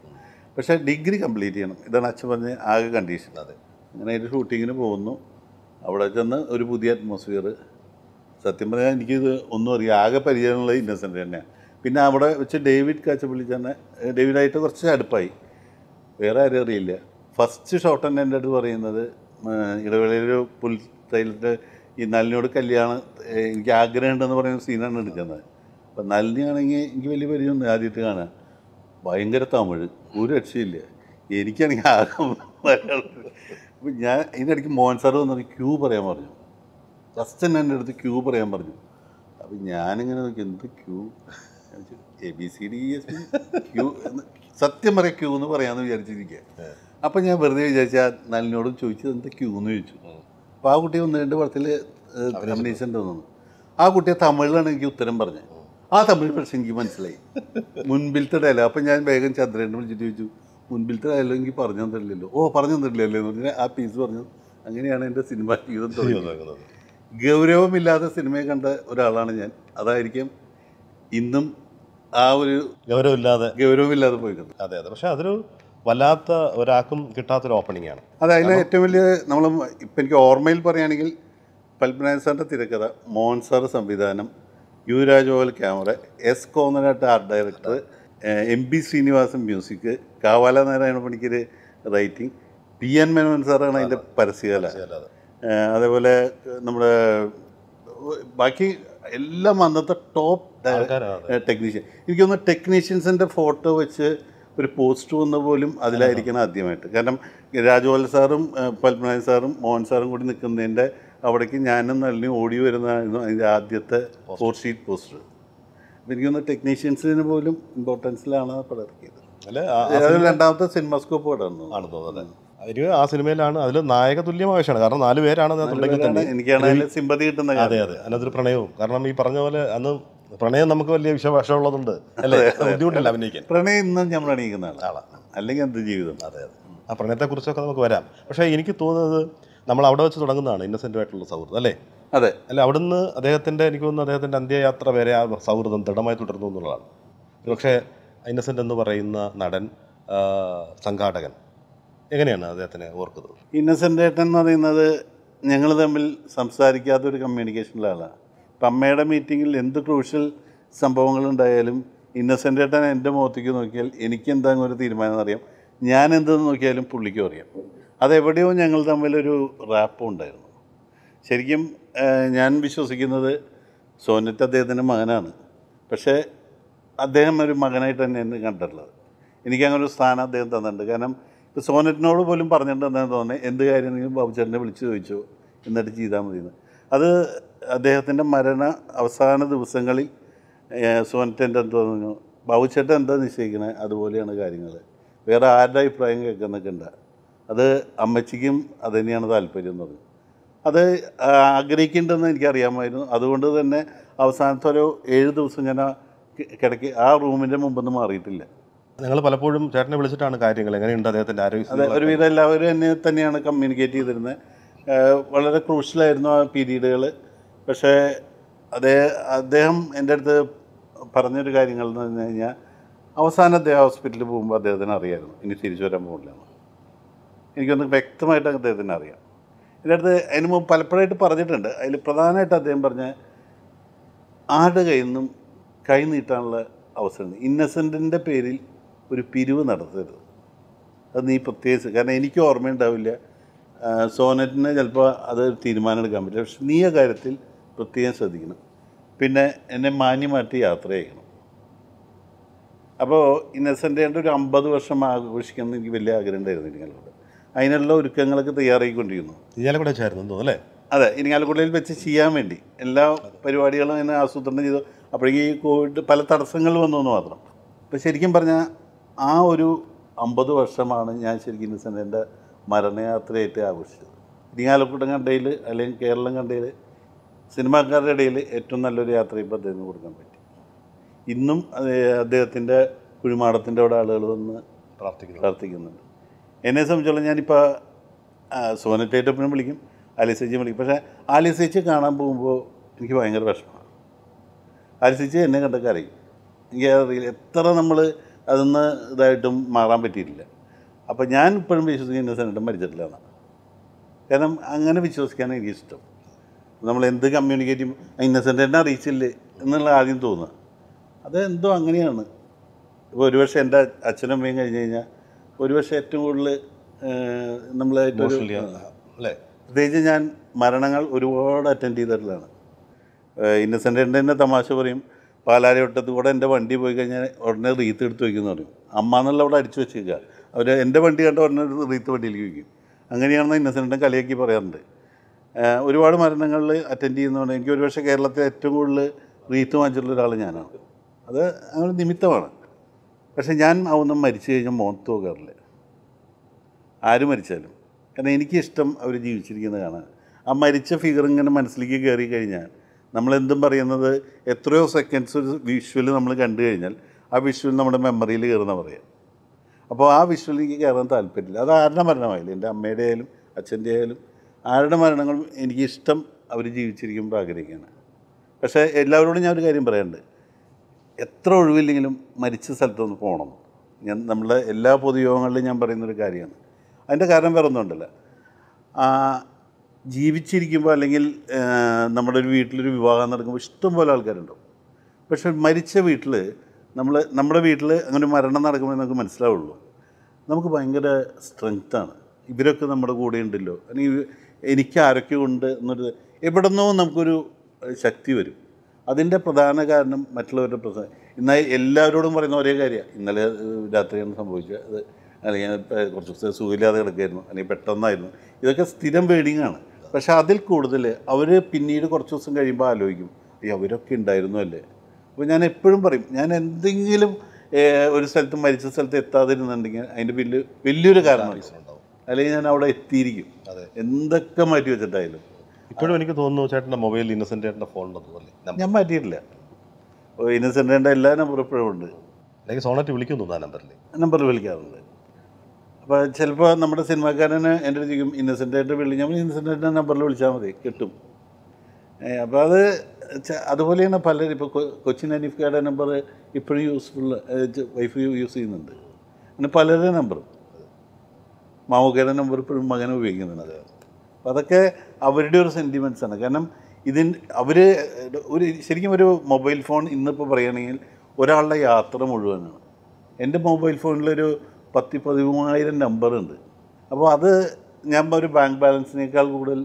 പക്ഷേ ഡിഗ്രി കംപ്ലീറ്റ് ചെയ്യണം ഇതാണ് അച്ഛൻ പറഞ്ഞ ആകെ കണ്ടീഷൻ അതെ അങ്ങനെ ഒരു ഷൂട്ടിങ്ങിന് പോകുന്നു അവിടെ ചെന്ന് ഒരു പുതിയ അറ്റ്മോസ്ഫിയർ സത്യം പറഞ്ഞാൽ എനിക്കിത് ഒന്നും അറിയാം ആകെ പരിചയമുള്ള ഇന്നസെൻ്റ് തന്നെയാണ് പിന്നെ അവിടെ വെച്ച് ഡേവിഡ് കാച്ചപ്പള്ളി തന്നെ ഡേവിഡായിട്ട് കുറച്ച് അടുപ്പായി വേറെ ആരും അറിയില്ല ഫസ്റ്റ് ഷോട്ട് തന്നെ എൻ്റെ അടുത്ത് പറയുന്നത് ഇടവേളയിലൊരു പുൽ തൈലത്തെ ഈ നലിനോട് കല്യാണം എനിക്ക് ആഗ്രഹമുണ്ടെന്ന് പറയുന്ന സീനാണ് എടുക്കുന്നത് അപ്പം നലിനിയാണെങ്കിൽ എനിക്ക് വലിയ പരിചയമൊന്നും ആദ്യത്തെ കാണാൻ ഭയങ്കര തമിഴ് ഒരു രക്ഷയില്ല എനിക്കാണെങ്കിൽ ആകെ അപ്പം ഞാൻ ഇതിനിടയ്ക്ക് മോഹൻ എന്ന് വന്നു ക്യൂ പറയാൻ പറഞ്ഞു ജസ്റ്റ് തന്നെ എൻ്റെ അടുത്ത് ക്യൂ പറയാൻ പറഞ്ഞു അപ്പം ഞാനിങ്ങനെ നോക്കി എന്ത് Q A B C D S Q എന്ന് സത്യം പറയാം ക്യൂ എന്ന് പറയാമെന്ന് വിചാരിച്ചിരിക്കുക അപ്പം ഞാൻ വെറുതെ വിചാരിച്ചാൽ നല്ലിനോടും ചോദിച്ചത് എന്ത് ക്യൂ എന്ന് ചോദിച്ചു അപ്പോൾ ആ കുട്ടി ഒന്ന് രണ്ട് പടത്തിൽ അഭിനയിച്ചിട്ടുണ്ടെന്ന് തോന്നുന്നു ആ കുട്ടിയെ തമിഴിലാണ് എനിക്ക് ഉത്തരം പറഞ്ഞത് ആ തമിഴ് പ്രശ്നം എനിക്ക് മനസ്സിലായി മുൻപിലത്തെ ഡയലോഗ് അപ്പം ഞാൻ വേഗം ചന്ദ്രനെ വിളിച്ചിട്ട് ചോദിച്ചു മുൻപിലത്തെ ഡയലോഗ് എനിക്ക് പറഞ്ഞു തന്നില്ലല്ലോ ഓ പറഞ്ഞു തന്നിട്ടില്ലല്ലോ എന്ന് പറഞ്ഞാൽ ആ പീസ് പറഞ്ഞു അങ്ങനെയാണ് എൻ്റെ സിനിമ ജീവിതം തുടങ്ങിയത് ഗൗരവമില്ലാതെ സിനിമയെ കണ്ട ഒരാളാണ് ഞാൻ അതായിരിക്കും ഇന്നും ആ ഒരു ഗൗരവമില്ലാതെ ഗൗരവമില്ലാതെ പോയിരുന്നു അതെ അതെ പക്ഷെ അതൊരു വല്ലാത്ത ഒരാൾക്കും കിട്ടാത്തൊരു ഓപ്പണിംഗ് ആണ് അതെ അതിന് ഏറ്റവും വലിയ നമ്മൾ ഇപ്പം എനിക്ക് ഓർമ്മയിൽ പറയുകയാണെങ്കിൽ പത്മനാഭൻ സാറിൻ്റെ തിരക്കഥ മോഹൻ സാർ സംവിധാനം യുവരാജ് ഓവൽ camera S Konnanattu art director M B Sreenivasan music Kavalam Narayana Panicker writing P N Menon സാറാണ് അതിൻ്റെ പരസ്യകല അതേപോലെ നമ്മുടെ ബാക്കി എല്ലാം അന്നത്തെ ടോപ്പ് ടെക്നീഷ്യൻ എനിക്കൊന്ന് ടെക്നീഷ്യൻസിൻ്റെ ഫോട്ടോ വെച്ച് ഒരു പോസ്റ്റ് വന്ന പോലും അതിലായിരിക്കണം ആദ്യമായിട്ട് കാരണം രാജഗോപാൽ സാറും പത്മനാഭൻ സാറും മോഹൻ സാറും കൂടി നിൽക്കുന്നതിൻ്റെ അവിടേക്ക് ഞാനും നല്ല ഓടി വരുന്നതായിരുന്നു അതിൻ്റെ ആദ്യത്തെ ഫോർ ഷീറ്റ് പോസ്റ്റർ അപ്പം എനിക്കൊന്ന് ടെക്നീഷ്യൻസിന് പോലും ഇമ്പോർട്ടൻസിലാണ് പടർക്കിയത് ഇറക്കിയത് അല്ല രണ്ടാമത്തെ സിനിമാസ്കോപ്പ് പടമാണ് ആണ് തോന്നുന്നത് ഒരു ആ സിനിമയിലാണ് അതിൽ നായക തുല്യമാവശ്യമാണ് കാരണം നാല് പേരാണ് അതിനകത്തുണ്ടെങ്കിൽ എനിക്കാണ് സിമ്പതി കിട്ടുന്ന അതെ അതെ അതിനകത്തൊരു പ്രണയവും കാരണം ഈ പറഞ്ഞ പോലെ അന്ന് പ്രണയം നമുക്ക് വലിയ വിഷവശമുള്ളതുണ്ട് അല്ലേ ബുദ്ധിമുട്ടില്ല അഭിനയിക്കാൻ പ്രണയം ഇന്നും നമ്മൾ അണിയിക്കുന്ന ആളാണ് അല്ലെങ്കിൽ എന്ത് ജീവിതം അതെ അതെ ആ പ്രണയത്തെക്കുറിച്ചൊക്കെ നമുക്ക് വരാം പക്ഷേ എനിക്ക് തോന്നുന്നത് നമ്മൾ അവിടെ വെച്ച് തുടങ്ങുന്നതാണ് ആയിട്ടുള്ള സൗഹൃദം അല്ലേ അതെ അല്ല അവിടുന്ന് അദ്ദേഹത്തിൻ്റെ എനിക്ക് തോന്നുന്നു അദ്ദേഹത്തിൻ്റെ അന്ത്യയാത്ര വരെ ആ സൗഹൃദം ദൃഢമായി തുടർന്നു എന്നുള്ളതാണ് പക്ഷേ ഇന്നസെൻ്റ് എന്ന് പറയുന്ന നടൻ സംഘാടകൻ എങ്ങനെയാണ് അദ്ദേഹത്തിനെ ഓർക്കുന്നത് ഇന്നസെൻ്റ് ഏട്ടൻ എന്ന് പറയുന്നത് ഞങ്ങൾ തമ്മിൽ സംസാരിക്കാത്തൊരു കമ്മ്യൂണിക്കേഷനിലെ ആളാണ് ഇപ്പം അമ്മയുടെ മീറ്റിങ്ങിൽ എന്ത് ക്രൂഷ്യൽ സംഭവങ്ങളുണ്ടായാലും ഇന്നസെൻ്റ് ഏട്ടൻ എൻ്റെ മുഖത്തേക്ക് നോക്കിയാൽ എനിക്ക് ഒരു തീരുമാനം അറിയാം ഞാൻ എന്തെന്ന് നോക്കിയാലും പുള്ളിക്കും അറിയാം അതെവിടെയോ ഞങ്ങൾ തമ്മിലൊരു റാപ്പും ഉണ്ടായിരുന്നു ശരിക്കും ഞാൻ വിശ്വസിക്കുന്നത് സോനറ്റ് അദ്ദേഹത്തിൻ്റെ മകനാണ് പക്ഷേ അദ്ദേഹം ഒരു മകനായിട്ട് തന്നെ എന്നെ കണ്ടിട്ടുള്ളത് എനിക്ക് അങ്ങനെ ഒരു സ്ഥാനം അദ്ദേഹം തന്നിട്ടുണ്ട് കാരണം ഇപ്പോൾ സോനറ്റിനോട് പോലും പറഞ്ഞിട്ടുണ്ടെന്ന് തോന്നി എന്ത് ബാബു ബാബുചേട്ടനെ വിളിച്ച് ചോദിച്ചു എന്നിട്ട് ചെയ്താൽ മതി അത് അദ്ദേഹത്തിൻ്റെ മരണ അവസാന ദിവസങ്ങളിൽ സോനറ്റൻ്റെ എന്ത് പറഞ്ഞു ബാബുചേട്ടൻ എന്താ നിശ്ചയിക്കുന്നത് അതുപോലെയാണ് കാര്യങ്ങൾ വേറെ ആരുടെ അഭിപ്രായം കേൾക്കുന്നൊക്കെ ഉണ്ടാകും അത് അമ്മച്ചിക്കും അത് തന്നെയാണ് താല്പര്യം എന്നത് അത് ആഗ്രഹിക്കേണ്ടതെന്ന് എനിക്കറിയാമായിരുന്നു അതുകൊണ്ട് തന്നെ അവസാനത്തെ ഒരു ഏഴ് ദിവസം ഞാൻ കിടക്കി ആ റൂമിൻ്റെ മുമ്പൊന്നും മാറിയിട്ടില്ല നിങ്ങൾ പലപ്പോഴും ചേട്ടനെ വിളിച്ചിട്ടാണ് കാര്യങ്ങൾ എങ്ങനെയുണ്ട് അദ്ദേഹത്തിൻ്റെ ആരോഗ്യം അതെ ഒരുവിധം എല്ലാവരും എന്നെ തന്നെയാണ് കമ്മ്യൂണിക്കേറ്റ് ചെയ്തിരുന്നത് വളരെ ക്രൂഷ്യലായിരുന്നു ആ പീരീഡുകൾ പക്ഷേ അതേ അദ്ദേഹം എൻ്റെ അടുത്ത് പറഞ്ഞൊരു കാര്യങ്ങൾ എന്ന് പറഞ്ഞു കഴിഞ്ഞാൽ അവസാനം അദ്ദേഹം ഹോസ്പിറ്റലിൽ പോകുമ്പോൾ അദ്ദേഹത്തിന് അറിയായിരുന്നു ഇനി തിരിച്ചു വരാൻ പോകില്ല എനിക്കൊന്ന് വ്യക്തമായിട്ട് അദ്ദേഹത്തിന് അറിയാം എൻ്റെ അടുത്ത് അതിന് മുമ്പ് പലപ്പോഴായിട്ട് പറഞ്ഞിട്ടുണ്ട് അതിൽ പ്രധാനമായിട്ട് അദ്ദേഹം പറഞ്ഞ ആരുടെ കയ്യിൽ നിന്നും കൈ നീട്ടാനുള്ള അവസരമുണ്ട് ഇന്നസെൻറ്റിൻ്റെ പേരിൽ ഒരു പിരിവ് നടത്തരുത് അത് നീ പ്രത്യേകിച്ച് കാരണം എനിക്ക് ഓർമ്മയുണ്ടാവില്ല സോനറ്റിന് ചിലപ്പോൾ അത് തീരുമാനം എടുക്കാൻ പറ്റില്ല പക്ഷെ നീ ആ കാര്യത്തിൽ പ്രത്യേകം ശ്രദ്ധിക്കണം പിന്നെ എന്നെ മാന്യമായിട്ട് യാത്ര ചെയ്യണം അപ്പോൾ ഇന്നസെൻ്റ് ഒരു അമ്പത് വർഷം ആഘോഷിക്കണം എന്ന് എനിക്ക് വലിയ ആഗ്രഹം ഉണ്ടായിരുന്നു നിങ്ങളോട് അതിനുള്ള ഒരുക്കങ്ങളൊക്കെ തയ്യാറായിക്കൊണ്ടിരിക്കുന്നു ഇയാളെ ചേർന്നു അല്ലേ അതെ ആലക്കുടയിൽ വെച്ച് ചെയ്യാൻ വേണ്ടി എല്ലാ പരിപാടികളും അതിനെ ആസൂത്രണം ചെയ്തു അപ്പോഴേക്കും ഈ കോവിഡ് പല തടസ്സങ്ങൾ വന്നു എന്ന് മാത്രം അപ്പോൾ ശരിക്കും പറഞ്ഞാൽ ആ ഒരു അമ്പത് വർഷമാണ് ഞാൻ ശരിക്കും ഇന്നസെൻ്റെ മരണയാത്രയായിട്ട് ആഘോഷിച്ചത് ഇരിങ്ങാലക്കുടം കണ്ടയിൽ അല്ലെങ്കിൽ കേരളം കണ്ടയിൽ സിനിമാക്കാരുടെ ഇടയിൽ ഏറ്റവും നല്ലൊരു യാത്രയും അദ്ദേഹത്തിന് കൊടുക്കാൻ പറ്റി ഇന്നും അദ്ദേഹത്തിൻ്റെ കുഴിമാടത്തിൻ്റെ അവിടെ ആളുകൾ വന്ന് പ്രാർത്ഥിക്കുന്നു പ്രാർത്ഥിക്കുന്നുണ്ട് എന്നെ സംബന്ധിച്ചോളം ഞാനിപ്പോൾ സോന ടേറ്റപ്പിനെ വിളിക്കും ആലിസേച്ചിയെ വിളിക്കും പക്ഷേ ആലിസേച്ചി കാണാൻ പോകുമ്പോൾ എനിക്ക് ഭയങ്കര വിഷമമാണ് ആലിസേച്ചി എന്നെ കണ്ടൊക്കെ അറിയും എനിക്ക് അറിയില്ല എത്ര നമ്മൾ അതൊന്ന് ഇതായിട്ടും മാറാൻ പറ്റിയിട്ടില്ല അപ്പോൾ ഞാൻ ഇപ്പോഴും വിശ്വസിക്കുന്ന ഇന്നസെൻറ്റും മരിച്ചിട്ടില്ല എന്നാണ് കാരണം അങ്ങനെ എനിക്ക് എനിക്കിഷ്ടം നമ്മൾ എന്ത് കമ്മ്യൂണിക്കേറ്റ് ഇന്നസെൻ്റ് തന്നെ അറിയിച്ചില്ലേ എന്നുള്ള ആദ്യം തോന്നുക അത് എന്തോ അങ്ങനെയാണ് ഇപ്പോൾ ഒരു വർഷം എൻ്റെ അച്ഛനും അമ്മയും കഴിഞ്ഞ് കഴിഞ്ഞാൽ ഒരുപക്ഷെ ഏറ്റവും കൂടുതൽ നമ്മളായിട്ട് അല്ലേ പ്രത്യേകിച്ച് ഞാൻ മരണങ്ങൾ ഒരുപാട് അറ്റൻഡ് ചെയ്തിട്ടുള്ളതാണ് ഇന്നസെൻ്റ് തന്നെ തമാശ പറയും പാലാരിവട്ടത്ത് കൂടെ എൻ്റെ വണ്ടി പോയി കഴിഞ്ഞാൽ ഉടനെ റീത്ത് എടുത്ത് വയ്ക്കുന്ന പറയും അമ്മ എന്നുള്ള അവിടെ അടിച്ചു വെച്ചേക്കുക അവർ എൻ്റെ വണ്ടി കണ്ട ഉടനെ റീത്ത് വണ്ടിയിലേക്ക് വയ്ക്കും അങ്ങനെയാണെന്ന് ഇന്നസെൻ്റ് കളിയാക്കി പറയാറുണ്ട് ഒരുപാട് മരണങ്ങളിൽ അറ്റൻഡ് ചെയ്യുന്നതുകൊണ്ട് എനിക്ക് ഒരുപക്ഷെ കേരളത്തിലെ ഏറ്റവും കൂടുതൽ റീത്ത് വാങ്ങിച്ചിട്ടുള്ള ഒരാൾ ഞാനാണ് അത് അങ്ങനെ നിമിത്തമാണ് പക്ഷേ ഞാൻ അവന്ന് മരിച്ചു കഴിഞ്ഞാൽ മോത്ത് പോകാറില്ല ആര് മരിച്ചാലും കാരണം എനിക്കിഷ്ടം അവർ ജീവിച്ചിരിക്കുന്നത് കാണാൻ ആ മരിച്ച ഫിഗർ ഇങ്ങനെ മനസ്സിലേക്ക് കയറി കഴിഞ്ഞാൽ നമ്മളെന്തും പറയുന്നത് എത്രയോ സെക്കൻഡ്സ് ഒരു വിഷ്വൽ നമ്മൾ കണ്ടു കഴിഞ്ഞാൽ ആ വിഷ്വൽ നമ്മുടെ മെമ്മറിയിൽ കയറുന്ന പറയാം അപ്പോൾ ആ വിഷ്വലിലേക്ക് കയറാൻ താല്പര്യമില്ല അത് ആരുടെ മരണമായാലും എൻ്റെ അമ്മയുടെ ആയാലും അച്ഛൻ്റെ ആയാലും ആരുടെ മരണങ്ങളും എനിക്കിഷ്ടം അവർ ജീവിച്ചിരിക്കുമ്പോൾ ആഗ്രഹിക്കുകയാണ് പക്ഷേ എല്ലാവരോടും ഞാൻ ഒരു കാര്യം പറയാനുണ്ട് എത്ര ഒഴിവില്ലെങ്കിലും മരിച്ച സ്ഥലത്തൊന്ന് പോകണം ഞാൻ നമ്മളെ എല്ലാ പൊതുയോഗങ്ങളിലും ഞാൻ പറയുന്നൊരു കാര്യമാണ് അതിൻ്റെ കാരണം വേറെ ഒന്നുമുണ്ടല്ല ജീവിച്ചിരിക്കുമ്പോൾ അല്ലെങ്കിൽ നമ്മുടെ ഒരു വീട്ടിലൊരു വിവാഹം നടക്കുമ്പോൾ ഇഷ്ടംപോലെ ആൾക്കാരുണ്ടാവും പക്ഷെ മരിച്ച വീട്ടിൽ നമ്മൾ നമ്മുടെ വീട്ടിൽ അങ്ങനെ മരണം നടക്കുമ്പോൾ നമുക്ക് മനസ്സിലാവുള്ളൂ നമുക്ക് ഭയങ്കര സ്ട്രെങ്ത്താണ് ഇവരൊക്കെ നമ്മുടെ കൂടെ ഉണ്ടല്ലോ അല്ലെങ്കിൽ എനിക്ക് ആരൊക്കെ ഉണ്ട് എന്നൊരു എവിടെ നിന്നോ നമുക്കൊരു ശക്തി വരും അതിൻ്റെ പ്രധാന കാരണം മറ്റുള്ളവരുടെ പ്രശ്നം ഇന്ന് എല്ലാവരോടും പറയുന്ന ഒരേ കാര്യമാണ് ഇന്നലെ രാത്രിയാണ് സംഭവിച്ചത് അത് അല്ലെങ്കിൽ കുറച്ച് ദിവസം സുഖമില്ലാതെ കിടക്കുമായിരുന്നു അല്ലെങ്കിൽ പെട്ടെന്നായിരുന്നു ഇതൊക്കെ സ്ഥിരം ആണ് പക്ഷേ അതിൽ കൂടുതൽ അവർ പിന്നീട് കുറച്ച് ദിവസം കഴിയുമ്പോൾ ആലോചിക്കും ഈ അവരൊക്കെ ഉണ്ടായിരുന്നു അല്ലേ അപ്പോൾ ഞാൻ എപ്പോഴും പറയും ഞാൻ എന്തെങ്കിലും ഒരു സ്ഥലത്ത് മരിച്ച സ്ഥലത്ത് എത്താതിരുന്നുണ്ടെങ്കിൽ അതിൻ്റെ വലിയ വലിയൊരു കാരണം അല്ലെങ്കിൽ ഞാൻ അവിടെ എത്തിയിരിക്കും എന്തൊക്കെ മാറ്റി വെച്ചിട്ടായാലും ഇപ്പോഴും എനിക്ക് തോന്നുന്നു ചേട്ടൻ്റെ മൊബൈൽ ഇന്നസെൻ്റ് ചേട്ടൻ്റെ ഉണ്ടെന്ന് തോന്നുന്നില്ല ഞാൻ മാറ്റിയിട്ടില്ല ഇന്നസെൻ്റ് എല്ലാ നമ്പറും ഇപ്പോഴും ഉണ്ട് അല്ലെങ്കിൽ സോണറ്റ് വിളിക്കുന്നു ആ നമ്പറിൽ നമ്പറിൽ വിളിക്കാറുണ്ട് അപ്പോൾ ചിലപ്പോൾ നമ്മുടെ സിനിമാക്കാരന് എൻ്റെ ചോദിക്കും ഇന്നസെൻ്റ് ആയിട്ട് വിളി ഞാൻ ഇന്നസെൻ്റ് നമ്പറിൽ വിളിച്ചാൽ മതി കിട്ടും അപ്പോൾ അത് അതുപോലെയാണ് പലരും ഇപ്പോൾ കൊച്ചിൻ അനീഫ്കയുടെ നമ്പർ ഇപ്പോഴും യൂസ്ഫുൾ വൈഫ് യൂസ് ചെയ്യുന്നുണ്ട് അങ്ങനെ പലരുടെ നമ്പറും മാമുക്കാരുടെ നമ്പർ ഇപ്പോഴും മകൻ ഉപയോഗിക്കുന്നുണ്ട് അത് അപ്പോൾ അതൊക്കെ അവരുടെ ഒരു സെൻറ്റിമെൻറ്റ്സാണ് കാരണം ഇതിൻ അവർ ഒരു ശരിക്കും ഒരു മൊബൈൽ ഫോൺ ഇന്നിപ്പോൾ പറയുകയാണെങ്കിൽ ഒരാളുടെ യാത്ര മുഴുവനാണ് എൻ്റെ മൊബൈൽ ഫോണിലൊരു പത്തി പതിമൂവായിരം നമ്പറുണ്ട് അപ്പോൾ അത് ഞാൻ ഒരു ബാങ്ക് ബാലൻസിനേക്കാൾ കൂടുതൽ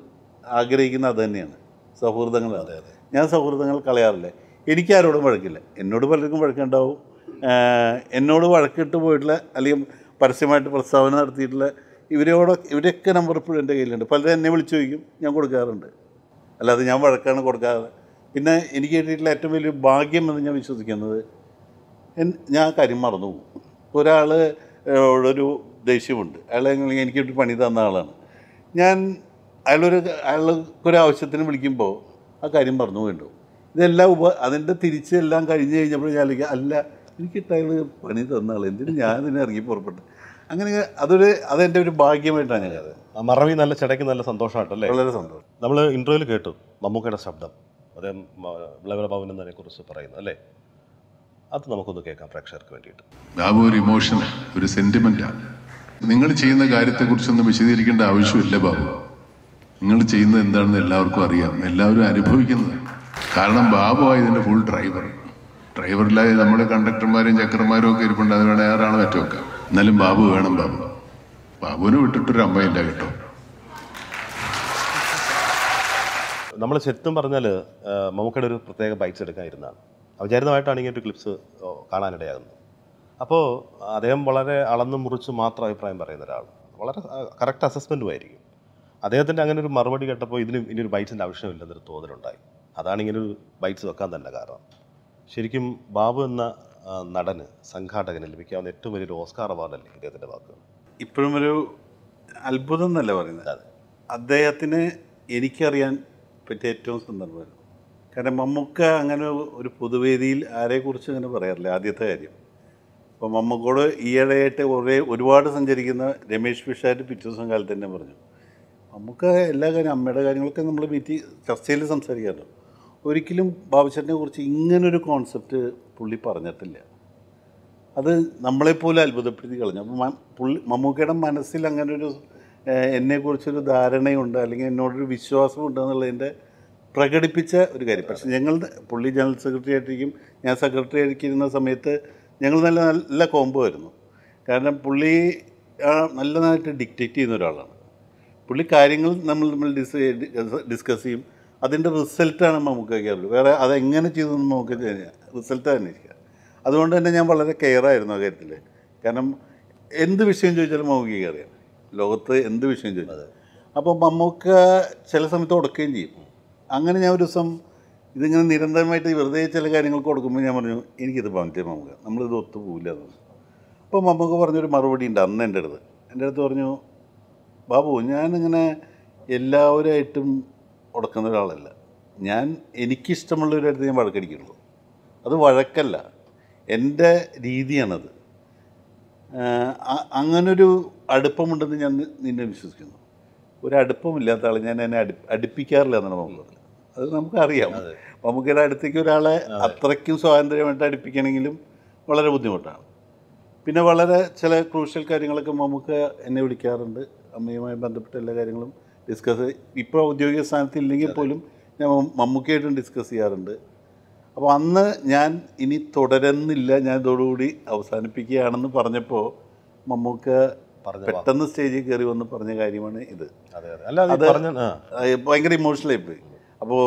ആഗ്രഹിക്കുന്നത് അത് തന്നെയാണ് അതെ ഞാൻ സൗഹൃദങ്ങൾ കളയാറില്ല എനിക്ക് വഴക്കില്ല എന്നോട് പലർക്കും വഴക്കുണ്ടാവും എന്നോട് വഴക്കിട്ട് പോയിട്ടുള്ള അല്ലെങ്കിൽ പരസ്യമായിട്ട് പ്രസ്താവന നടത്തിയിട്ടുള്ള ഇവരോട് ഇവരൊക്കെ നമ്പർ ഇപ്പോഴും എൻ്റെ കയ്യിലുണ്ട് പലരും എന്നെ വിളിച്ച് ചോദിക്കും ഞാൻ കൊടുക്കാറുണ്ട് അല്ലാതെ ഞാൻ വഴക്കാണ് കൊടുക്കാറ് പിന്നെ എനിക്ക് കിട്ടിയിട്ടുള്ള ഏറ്റവും വലിയൊരു ഭാഗ്യം എന്ന് ഞാൻ വിശ്വസിക്കുന്നത് ഞാൻ കാര്യം മറന്നു പോകും ഒരാൾ ഒരു ദേഷ്യമുണ്ട് അയാളെ എനിക്കൊരു പണി തന്ന ആളാണ് ഞാൻ അയാളൊരു അയാൾക്കൊരു ആവശ്യത്തിന് വിളിക്കുമ്പോൾ ആ കാര്യം പറഞ്ഞു വേണ്ടു ഇതെല്ലാം ഉപ അതിൻ്റെ തിരിച്ചെല്ലാം എല്ലാം കഴിഞ്ഞ് കഴിഞ്ഞപ്പോൾ ഞാൻ അല്ല എനിക്ക് ഇട്ടയാൾ പണി തന്ന ആൾ എന്തിനു ഞാൻ ഇതിനെ ഇറങ്ങി പുറപ്പെട്ടു അങ്ങനെ അതൊരു അതെൻ്റെ ഒരു ഭാഗ്യമായിട്ടാണ് ഞാനത് അത് മറവി നല്ല ചെടയ്ക്ക് നല്ല സന്തോഷമായിട്ടല്ലേ വളരെ സന്തോഷം നമ്മൾ ഇൻ്റർവ്യൂവിൽ കേട്ടു മമ്മൂക്കയുടെ ശബ്ദം അദ്ദേഹം ഭവൻ എന്നതിനെ കുറിച്ച് പറയുന്നു അല്ലേ അത് നമുക്കൊന്ന് കേൾക്കാം പ്രേക്ഷകർക്ക് വേണ്ടിയിട്ട് ബാബു ഒരു ഇമോഷൻ ഒരു സെന്റിമെന്റാണ് നിങ്ങൾ ചെയ്യുന്ന കാര്യത്തെക്കുറിച്ചൊന്നും വിശദീകരിക്കേണ്ട ആവശ്യമില്ല ബാബു നിങ്ങൾ ചെയ്യുന്നത് എന്താണെന്ന് എല്ലാവർക്കും അറിയാം എല്ലാവരും അനുഭവിക്കുന്നത് കാരണം ബാബു ആയതിൻ്റെ ഫുൾ ഡ്രൈവർ ഡ്രൈവറിലായി നമ്മുടെ കണ്ടക്ടർമാരും ചക്രന്മാരും ഒക്കെ ഇരിപ്പുണ്ട് അത് ആരാണ് മറ്റൊക്കെ എന്നാലും ബാബു വേണം ബാബു ബാബുവിനെ വിട്ടിട്ടൊരു അമ്മയില്ല കേട്ടോ നമ്മൾ ശരിക്കും പറഞ്ഞാൽ മമ്മൂക്കയുടെ ഒരു പ്രത്യേക ബൈക്സ് എടുക്കാനിരുന്നതാണ് അവിചാരിതമായിട്ടാണ് ഇങ്ങനെ ഒരു ക്ലിപ്സ് കാണാനിടയാകുന്നത് അപ്പോൾ അദ്ദേഹം വളരെ അളന്നു മുറിച്ച് മാത്രം അഭിപ്രായം പറയുന്ന ഒരാൾ വളരെ കറക്റ്റ് അസസ്മെൻറ്റും ആയിരിക്കും അദ്ദേഹത്തിൻ്റെ അങ്ങനെ ഒരു മറുപടി കേട്ടപ്പോൾ ഇതിന് ഇനി ഒരു ബൈറ്റ്സിൻ്റെ ആവശ്യമില്ലെന്നൊരു തോന്നലുണ്ടായി അതാണ് ഇങ്ങനൊരു ബൈക്സ് ബൈറ്റ്സ് വെക്കാൻ തന്നെ കാരണം ശരിക്കും ബാബു എന്ന നടന് സംഘാടകന് ലഭിക്കാവുന്ന ഏറ്റവും വലിയൊരു ഓസ്കാർ അവാർഡല്ലേ ഇദ്ദേഹത്തിൻ്റെ വാക്കുകൾ ഇപ്പോഴും ഒരു അത്ഭുതം എന്നല്ല പറയുന്നത് അദ്ദേഹത്തിന് എനിക്കറിയാൻ പറ്റിയ ഏറ്റവും സന്ദർഭം കാരണം മമ്മൂക്ക അങ്ങനെ ഒരു പൊതുവേദിയിൽ ആരെക്കുറിച്ച് അങ്ങനെ പറയാറില്ല ആദ്യത്തെ കാര്യം അപ്പോൾ മമ്മൂക്കോട് ഈയിടെയായിട്ട് ഒരേ ഒരുപാട് സഞ്ചരിക്കുന്ന രമേഷ് പിഷാരി പിറ്റേ ദിവസം കാലത്ത് തന്നെ പറഞ്ഞു മമ്മൂക്ക എല്ലാ കാര്യം അമ്മയുടെ കാര്യങ്ങളൊക്കെ നമ്മൾ മീറ്റി ചർച്ചയിൽ സംസാരിക്കാമല്ലോ ഒരിക്കലും ബാബുശേട്ടനെ കുറിച്ച് ഇങ്ങനൊരു കോൺസെപ്റ്റ് പുള്ളി പറഞ്ഞിട്ടില്ല അത് നമ്മളെപ്പോലെ അത്ഭുതപ്പെടുത്തി കളഞ്ഞു അപ്പോൾ പുള്ളി മമ്മൂക്കയുടെ മനസ്സിൽ അങ്ങനൊരു എന്നെക്കുറിച്ചൊരു ധാരണയുണ്ട് അല്ലെങ്കിൽ എന്നോടൊരു വിശ്വാസമുണ്ട് എന്നുള്ളതിൻ്റെ പ്രകടിപ്പിച്ച ഒരു കാര്യം പക്ഷേ ഞങ്ങൾ പുള്ളി ജനറൽ സെക്രട്ടറി ആയിട്ടിരിക്കും ഞാൻ സെക്രട്ടറി ആയിരിക്കുന്ന സമയത്ത് ഞങ്ങൾ നല്ല നല്ല കോംബോ ആയിരുന്നു കാരണം പുള്ളി നല്ലതായിട്ട് ഡിക്റ്റേറ്റ് ചെയ്യുന്ന ഒരാളാണ് പുള്ളി കാര്യങ്ങൾ നമ്മൾ നമ്മൾ ഡിസ് ഡിസ്കസ് ചെയ്യും അതിൻ്റെ റിസൾട്ടാണ് നമുക്ക് കേരളം വേറെ അതെങ്ങനെ ചെയ്തു എന്ന് നമുക്ക് റിസൾട്ട് അന്വേഷിക്കുക അതുകൊണ്ട് തന്നെ ഞാൻ വളരെ കെയർ ആയിരുന്നു ആ കാര്യത്തിൽ കാരണം എന്ത് വിഷയം ചോദിച്ചാലും മമ്മൂക്കയ്ക്ക് അറിയാം ലോകത്ത് എന്ത് വിഷയം ചോദിച്ചാൽ അപ്പോൾ മമ്മൂക്ക ചില സമയത്ത് കൊടുക്കുകയും ചെയ്യും അങ്ങനെ ഞാൻ ഒരു ദിവസം ഇതിങ്ങനെ നിരന്തരമായിട്ട് വെറുതെ ചില കാര്യങ്ങൾ കൊടുക്കുമ്പോൾ ഞാൻ പറഞ്ഞു എനിക്കിത് പണിച്ചേ മമ്മൂക്ക നമ്മളിത് ഒത്തുപോകില്ല എന്ന് അപ്പോൾ മമ്മൂക്ക പറഞ്ഞൊരു മറുപടി ഉണ്ട് അന്ന് എൻ്റെ അടുത്ത് എൻ്റെ അടുത്ത് പറഞ്ഞു ബാബു ഞാനിങ്ങനെ എല്ലാവരുമായിട്ടും ഉടക്കുന്ന ഒരാളല്ല ഞാൻ എനിക്കിഷ്ടമുള്ള ഒരു ഞാൻ വഴക്കടിക്കുള്ളൂ അത് വഴക്കല്ല എൻ്റെ രീതിയാണത് അങ്ങനൊരു അടുപ്പമുണ്ടെന്ന് ഞാൻ നിന്നെ വിശ്വസിക്കുന്നു ഒരു ആൾ ഞാൻ എന്നെ അടി അടുപ്പിക്കാറില്ല എന്നാണ് മമ്മൂക്ക അത് നമുക്കറിയാം മമ്മൂക്കയുടെ അടുത്തേക്ക് ഒരാളെ അത്രയ്ക്കും സ്വാതന്ത്ര്യമായിട്ട് അടുപ്പിക്കണമെങ്കിലും വളരെ ബുദ്ധിമുട്ടാണ് പിന്നെ വളരെ ചില ക്രൂഷ്യൽ കാര്യങ്ങളൊക്കെ മമ്മൂക്ക എന്നെ വിളിക്കാറുണ്ട് അമ്മയുമായി ബന്ധപ്പെട്ട എല്ലാ കാര്യങ്ങളും ഡിസ്കസ് ഇപ്പോൾ ഔദ്യോഗിക സ്ഥാനത്ത് ഇല്ലെങ്കിൽ പോലും ഞാൻ മമ്മൂക്കയായിട്ടും ഡിസ്കസ് ചെയ്യാറുണ്ട് അപ്പോൾ അന്ന് ഞാൻ ഇനി തുടരുന്നില്ല ഞാൻ ഇതോടുകൂടി അവസാനിപ്പിക്കുകയാണെന്ന് പറഞ്ഞപ്പോൾ മമ്മൂക്ക പെട്ടെന്ന് സ്റ്റേജിൽ കയറി വന്ന് പറഞ്ഞ കാര്യമാണ് ഇത് ഭയങ്കര ഇമോഷണലായിപ്പോയി പോയി അപ്പോൾ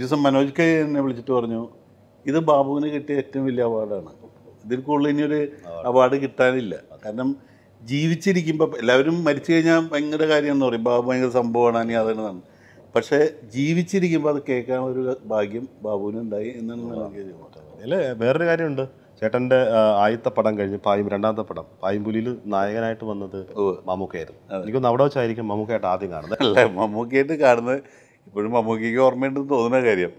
ദിവസം മനോജ് കൈ എന്നെ വിളിച്ചിട്ട് പറഞ്ഞു ഇത് ബാബുവിന് കിട്ടിയ ഏറ്റവും വലിയ അവാർഡാണ് ഇതിൽ കൂടുതൽ ഇനിയൊരു അവാർഡ് കിട്ടാനില്ല കാരണം ജീവിച്ചിരിക്കുമ്പോൾ എല്ലാവരും മരിച്ചു കഴിഞ്ഞാൽ ഭയങ്കര കാര്യമെന്ന് പറയും ബാബു ഭയങ്കര സംഭവമാണ് അനി അതെന്നാണ് പക്ഷേ ജീവിച്ചിരിക്കുമ്പോൾ അത് കേൾക്കാൻ ഒരു ഭാഗ്യം ബാബുവിനുണ്ടായി എന്നാണ് അല്ലെ വേറൊരു കാര്യമുണ്ട് ചേട്ടൻ്റെ ആദ്യത്തെ പടം കഴിഞ്ഞ് പായും രണ്ടാമത്തെ പടം പായംപുലിയിൽ നായകനായിട്ട് വന്നത് മമ്മൂക്കയായിരുന്നു എനിക്കൊന്ന് അവിടെ വെച്ചായിരിക്കും മമ്മൂക്കയായിട്ട് ആദ്യം കാണുന്നത് അല്ല മമ്മൂക്കയായിട്ട് കാണുന്നത് ഇപ്പോഴും മമ്മൂക്കയ്ക്ക് ഓർമ്മയുണ്ടെന്ന് തോന്നുന്ന കാര്യം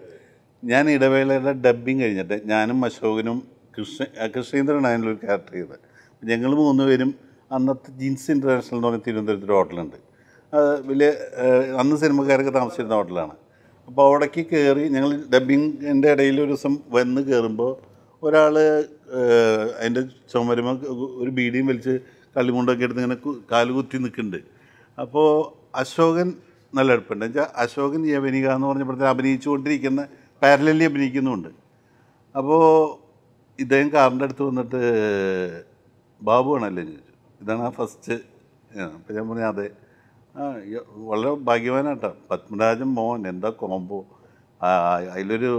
ഞാൻ ഇടവേളയുടെ ഡബ്ബിങ് കഴിഞ്ഞിട്ട് ഞാനും അശോകനും കൃഷ്ണ കൃഷ്ണേന്ദ്രനായാലും ഒരു ക്യാരക്ടർ ചെയ്തത് ഞങ്ങൾ മൂന്നുപേരും അന്നത്തെ ജീൻസ് ഇൻ്റർനാഷണൽ എന്ന് പറഞ്ഞ ഒരു ഹോട്ടലുണ്ട് വലിയ അന്ന് സിനിമക്കാരൊക്കെ താമസിച്ചിരുന്ന ഹോട്ടലാണ് അപ്പോൾ അവിടേക്ക് കയറി ഞങ്ങൾ ഡബിങ്ങിൻ്റെ ഇടയിൽ ഒരു ദിവസം വന്ന് കയറുമ്പോൾ ഒരാൾ അതിൻ്റെ ചുമരുമ ഒരു ബീഡിയും വലിച്ച് കള്ളിമുണ്ടൊക്കെ എടുത്ത് ഇങ്ങനെ കാലുകുത്തി നിൽക്കുന്നുണ്ട് അപ്പോൾ അശോകൻ നല്ല എന്ന് വെച്ചാൽ അശോകൻ യവനിക എന്ന് പറഞ്ഞപ്പോഴത്തെ അഭിനയിച്ചുകൊണ്ടിരിക്കുന്ന പാരലലി അഭിനയിക്കുന്നുമുണ്ട് അപ്പോൾ ഇദ്ദേഹം കാറിൻ്റെ അടുത്ത് വന്നിട്ട് ബാബു ആണല്ലേ ചോദിച്ചു ഇതാണ് ആ ഫസ്റ്റ് അപ്പം ഞാൻ പറഞ്ഞു അതെ ആ വളരെ ഭാഗ്യവാനാട്ടോ പത്മരാജൻ മോഹൻ എന്താ കോംബോ അതിലൊരു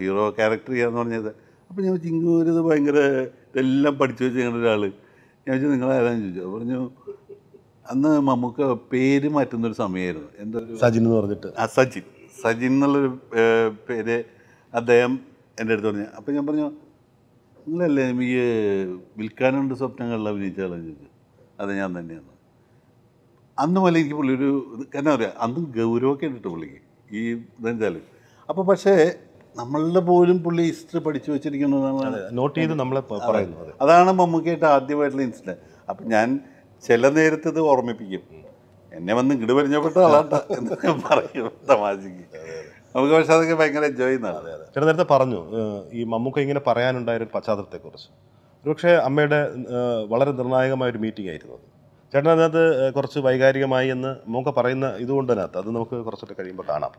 ഹീറോ ക്യാരക്ടർ ചെയ്യാന്ന് പറഞ്ഞത് അപ്പം ഞാൻ ചിങ്കൂർ ഇത് ഭയങ്കര ഇതെല്ലാം പഠിച്ചു വെച്ച് ഞങ്ങളുടെ ഒരാൾ ഞാൻ വെച്ചാൽ നിങ്ങളാരാന്ന് ചോദിച്ചു അത് പറഞ്ഞു അന്ന് നമുക്ക് പേര് മാറ്റുന്നൊരു സമയമായിരുന്നു എന്താ സജിൻ എന്ന് പറഞ്ഞിട്ട് ആ സജിൻ സജിൻ എന്നുള്ളൊരു പേര് അദ്ദേഹം എൻ്റെ അടുത്ത് പറഞ്ഞു അപ്പം ഞാൻ പറഞ്ഞു ഇല്ലല്ലേ എനിക്ക് വിൽക്കാനുണ്ട് സ്വപ്നങ്ങളിൽ അഭിനയിച്ച ആളെ അത് ഞാൻ തന്നെയാണ് അന്ന് മല എനിക്ക് പുള്ളി ഒരു എന്നാ പറയുക അന്ന് ഗൗരവമൊക്കെ ഉണ്ട് പുള്ളിക്ക് ഈ ഇതെന്നുവെച്ചാൽ അപ്പോൾ പക്ഷേ നമ്മളുടെ പോലും പുള്ളി ഹിസ്റ്ററി പഠിച്ചു വെച്ചിരിക്കുന്നതാണ് നോട്ട് ചെയ്ത് നമ്മളെ പറയുന്നു അതാണ് മമ്മൂക്കായിട്ട് ആദ്യമായിട്ടുള്ള ഇൻസിഡൻറ്റ് അപ്പം ഞാൻ ചില നേരത്തെ ഓർമ്മിപ്പിക്കും എന്നെ വന്ന് ഇങ്ങോട്ട് പരിചയപ്പെട്ട ആളാട്ട എന്ന് പറയും തമാശക്ക് നമുക്ക് പക്ഷെ അതൊക്കെ ഭയങ്കര എൻജോയ് ചേട്ടൻ നേരത്തെ പറഞ്ഞു ഈ മമ്മൂക്ക ഇങ്ങനെ പറയാനുണ്ടായ ഒരു കുറിച്ച് ഒരുപക്ഷെ അമ്മയുടെ വളരെ നിർണായകമായ ഒരു മീറ്റിംഗ് ആയിരുന്നു അത് ചേട്ടൻ അതിനകത്ത് കുറച്ച് വൈകാരികമായി എന്ന് മമ്മൂക്ക പറയുന്ന ഇതുകൊണ്ട് അതിനകത്ത് അത് നമുക്ക് കുറച്ചൊക്കെ കഴിയുമ്പോൾ കാണാം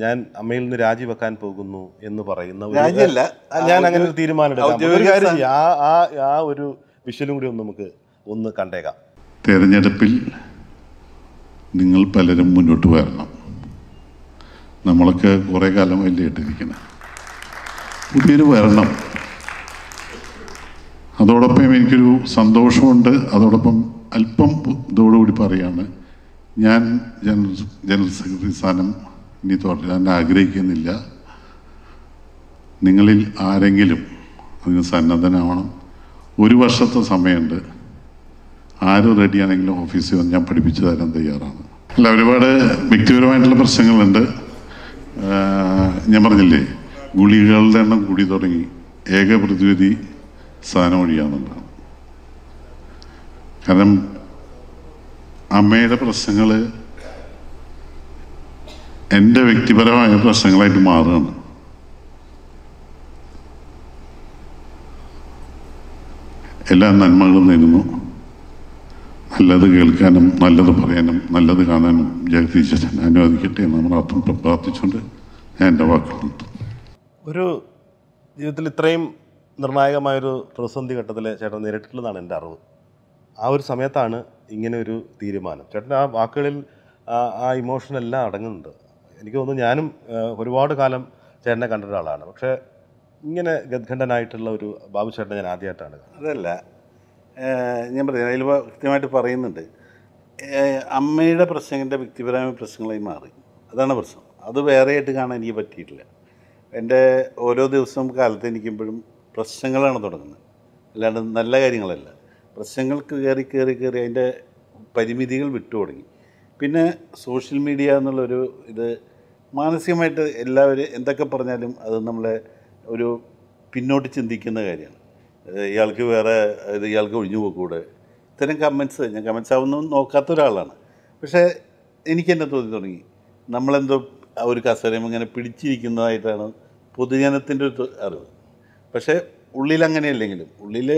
ഞാൻ അമ്മയിൽ നിന്ന് രാജിവെക്കാൻ പോകുന്നു എന്ന് പറയുന്ന ഞാൻ അങ്ങനെ ഒരു തീരുമാനം ആ ആ ആ ഒരു വിഷ്വലും കൂടി ഒന്ന് നമുക്ക് ഒന്ന് കണ്ടേക്കാം തെരഞ്ഞെടുപ്പിൽ നിങ്ങൾ പലരും മുന്നോട്ട് വരണം നമ്മൾക്ക് കുറേ കാലമല്ലേ ഇട്ടിരിക്കുന്നത് പുതിയൊരു വരണം അതോടൊപ്പം എനിക്കൊരു സന്തോഷമുണ്ട് അതോടൊപ്പം അല്പം ഇതോടുകൂടി പറയാണ് ഞാൻ ജനറൽ ജനറൽ സെക്രട്ടറി സ്ഥാനം ഇനി തുടരാൻ ആഗ്രഹിക്കുന്നില്ല നിങ്ങളിൽ ആരെങ്കിലും അതിന് സന്നദ്ധനാവണം ഒരു വർഷത്തെ സമയമുണ്ട് ആര് റെഡിയാണെങ്കിലും ഓഫീസിൽ വന്ന് ഞാൻ പഠിപ്പിച്ചു തരാൻ തയ്യാറാണ് അല്ല ഒരുപാട് വ്യക്തിപരമായിട്ടുള്ള പ്രശ്നങ്ങളുണ്ട് ഞാൻ പറഞ്ഞില്ലേ ഗുളികകളുടെ എണ്ണം കൂടി തുടങ്ങി ഏക പ്രതിവിധി സ്ഥാനമൊഴിയാണെന്നുള്ളതാണ് കാരണം അമ്മയുടെ പ്രശ്നങ്ങൾ എൻ്റെ വ്യക്തിപരമായ പ്രശ്നങ്ങളായിട്ട് മാറുകയാണ് എല്ലാ നന്മകളും നേരുന്നു നല്ലത് കേൾക്കാനും നല്ലത് പറയാനും നല്ലത് കാണാനും ജഗദീശ്വരൻ അനുവദിക്കട്ടെ എന്ന് നമ്മൾ പ്രാർത്ഥിച്ചുകൊണ്ട് ഞാൻ എൻ്റെ വാക്കുകൾ ഒരു ജീവിതത്തിൽ ഇത്രയും നിർണായകമായൊരു പ്രതിസന്ധി ഘട്ടത്തിൽ ചേട്ടൻ നേരിട്ടിട്ടുള്ളതാണ് എൻ്റെ അറിവ് ആ ഒരു സമയത്താണ് ഇങ്ങനെ ഒരു തീരുമാനം ചേട്ടൻ ആ വാക്കുകളിൽ ആ ഇമോഷൻ എല്ലാം അടങ്ങുന്നുണ്ട് എനിക്ക് തോന്നുന്നു ഞാനും ഒരുപാട് കാലം ചേട്ടനെ കണ്ട ഒരാളാണ് പക്ഷേ ഇങ്ങനെ ഗദ്ഗണ്ഠനായിട്ടുള്ള ഒരു ബാബു ചേട്ടനെ ഞാൻ ആദ്യമായിട്ടാണ് അതല്ല ഞാൻ പറയുന്നത് അതിൽ കൃത്യമായിട്ട് പറയുന്നുണ്ട് അമ്മയുടെ പ്രശ്നത്തിൻ്റെ വ്യക്തിപരമായ പ്രശ്നങ്ങളായി മാറി അതാണ് പ്രശ്നം അത് വേറെയായിട്ട് കാണാൻ എനിക്ക് പറ്റിയിട്ടില്ല എൻ്റെ ഓരോ ദിവസവും കാലത്ത് എനിക്കുമ്പോഴും പ്രശ്നങ്ങളാണ് തുടങ്ങുന്നത് അല്ലാണ്ട് നല്ല കാര്യങ്ങളല്ല പ്രശ്നങ്ങൾക്ക് കയറി കയറി കയറി അതിൻ്റെ പരിമിതികൾ വിട്ടു തുടങ്ങി പിന്നെ സോഷ്യൽ മീഡിയ എന്നുള്ളൊരു ഇത് മാനസികമായിട്ട് എല്ലാവരും എന്തൊക്കെ പറഞ്ഞാലും അത് നമ്മളെ ഒരു പിന്നോട്ട് ചിന്തിക്കുന്ന കാര്യമാണ് ഇയാൾക്ക് വേറെ ഇത് ഇയാൾക്ക് ഒഴിഞ്ഞു പോക്കൂടെ ഇത്തരം കമൻസ് ഞാൻ കമൻസ് ആവുന്നൊന്നും നോക്കാത്ത ഒരാളാണ് പക്ഷേ എനിക്ക് എന്നെ തോന്നി തുടങ്ങി നമ്മളെന്തോ ഒരു കസരം ഇങ്ങനെ പിടിച്ചിരിക്കുന്നതായിട്ടാണ് പൊതുജനത്തിൻ്റെ ഒരു അറിവ് പക്ഷേ ഉള്ളിൽ അങ്ങനെയല്ലെങ്കിലും ഉള്ളിൽ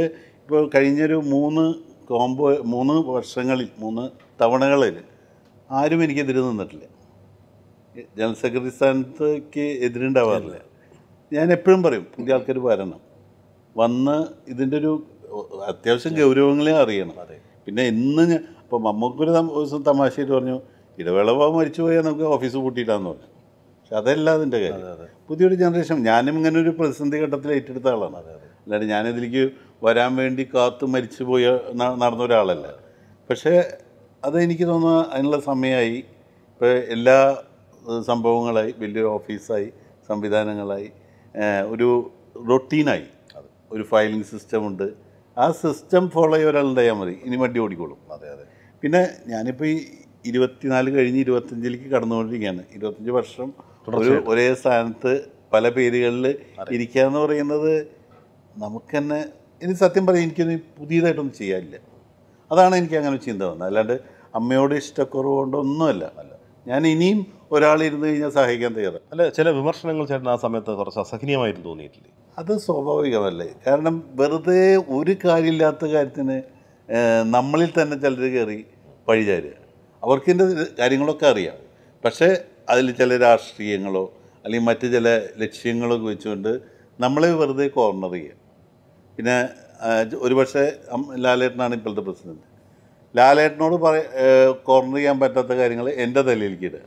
ഇപ്പോൾ കഴിഞ്ഞൊരു മൂന്ന് കോംബോ മൂന്ന് വർഷങ്ങളിൽ മൂന്ന് തവണകളിൽ ആരും എനിക്കെതിരെ നിന്നിട്ടില്ല ജനറൽ സെക്രട്ടറി സ്ഥാനത്തേക്ക് എതിരുണ്ടാവാറില്ല ഞാൻ എപ്പോഴും പറയും പുതിയ ആൾക്കാർ വരണം വന്ന് ഇതിൻ്റെ ഒരു അത്യാവശ്യം ഗൗരവങ്ങളെ അറിയണം പിന്നെ ഇന്ന് ഞാൻ മമ്മൂക്കൊരു ദിവസം തമാശയിട്ട് പറഞ്ഞു ഇടവേളവ മരിച്ചു പോയാൽ നമുക്ക് ഓഫീസ് പൂട്ടിയിട്ടാന്ന് പറഞ്ഞു പക്ഷെ അതല്ല അതിൻ്റെ കാര്യം പുതിയൊരു ജനറേഷൻ ഞാനും ഇങ്ങനെ ഒരു പ്രതിസന്ധി ഘട്ടത്തിൽ ഏറ്റെടുത്ത ആളാണ് അല്ലാതെ ഞാനിതിലേക്ക് വരാൻ വേണ്ടി കാത്തു മരിച്ചു പോയ നടന്ന ഒരാളല്ല പക്ഷേ അത് എനിക്ക് തോന്നുന്നു അതിനുള്ള സമയമായി ഇപ്പോൾ എല്ലാ സംഭവങ്ങളായി വലിയൊരു ഓഫീസായി സംവിധാനങ്ങളായി ഒരു റൊട്ടീനായി ഒരു ഫയലിംഗ് സിസ്റ്റം ഉണ്ട് ആ സിസ്റ്റം ഫോളോ ഒരാൾ ഒരാളുണ്ടായാൽ മതി ഇനി വണ്ടി ഓടിക്കോളും അതെ അതെ പിന്നെ ഞാനിപ്പോൾ ഈ ഇരുപത്തിനാല് കഴിഞ്ഞ് ഇരുപത്തഞ്ചിലേക്ക് കടന്നുകൊണ്ടിരിക്കുകയാണ് ഇരുപത്തഞ്ച് വർഷം ഒരു ഒരേ സ്ഥാനത്ത് പല പേരുകളിൽ ഇരിക്കുക എന്ന് പറയുന്നത് നമുക്ക് തന്നെ ഇനി സത്യം പറയാം എനിക്കൊന്നും പുതിയതായിട്ടൊന്നും ചെയ്യാനില്ല അതാണ് എനിക്ക് അങ്ങനെ ചിന്ത വന്നത് അല്ലാണ്ട് അമ്മയോട് ഇഷ്ടക്കുറവുകൊണ്ടോ ഒന്നുമല്ല അല്ല ഞാൻ ഇനിയും ഒരാളിരുന്ന് കഴിഞ്ഞാൽ സഹായിക്കാൻ തയ്യാറാണ് അല്ല ചില വിമർശനങ്ങൾ ചേട്ടൻ ആ സമയത്ത് കുറച്ച് അസഹനീയമായിട്ട് തോന്നിയിട്ടില്ലേ അത് സ്വാഭാവികമല്ലേ കാരണം വെറുതെ ഒരു കാര്യമില്ലാത്ത കാര്യത്തിന് നമ്മളിൽ തന്നെ ചിലർ കയറി പഴിചാരുക അവർക്കിൻ്റെ കാര്യങ്ങളൊക്കെ അറിയാം പക്ഷേ അതിൽ ചില രാഷ്ട്രീയങ്ങളോ അല്ലെങ്കിൽ മറ്റ് ചില ലക്ഷ്യങ്ങളൊക്കെ വെച്ചുകൊണ്ട് നമ്മളെ വെറുതെ കോർണർ ചെയ്യുക പിന്നെ ഒരുപക്ഷെ ലാലേട്ടനാണ് ഇപ്പോഴത്തെ പ്രസിഡന്റ് ലാലേട്ടനോട് പറ കോർണർ ചെയ്യാൻ പറ്റാത്ത കാര്യങ്ങൾ എൻ്റെ തലയിലേക്ക് ഇടുക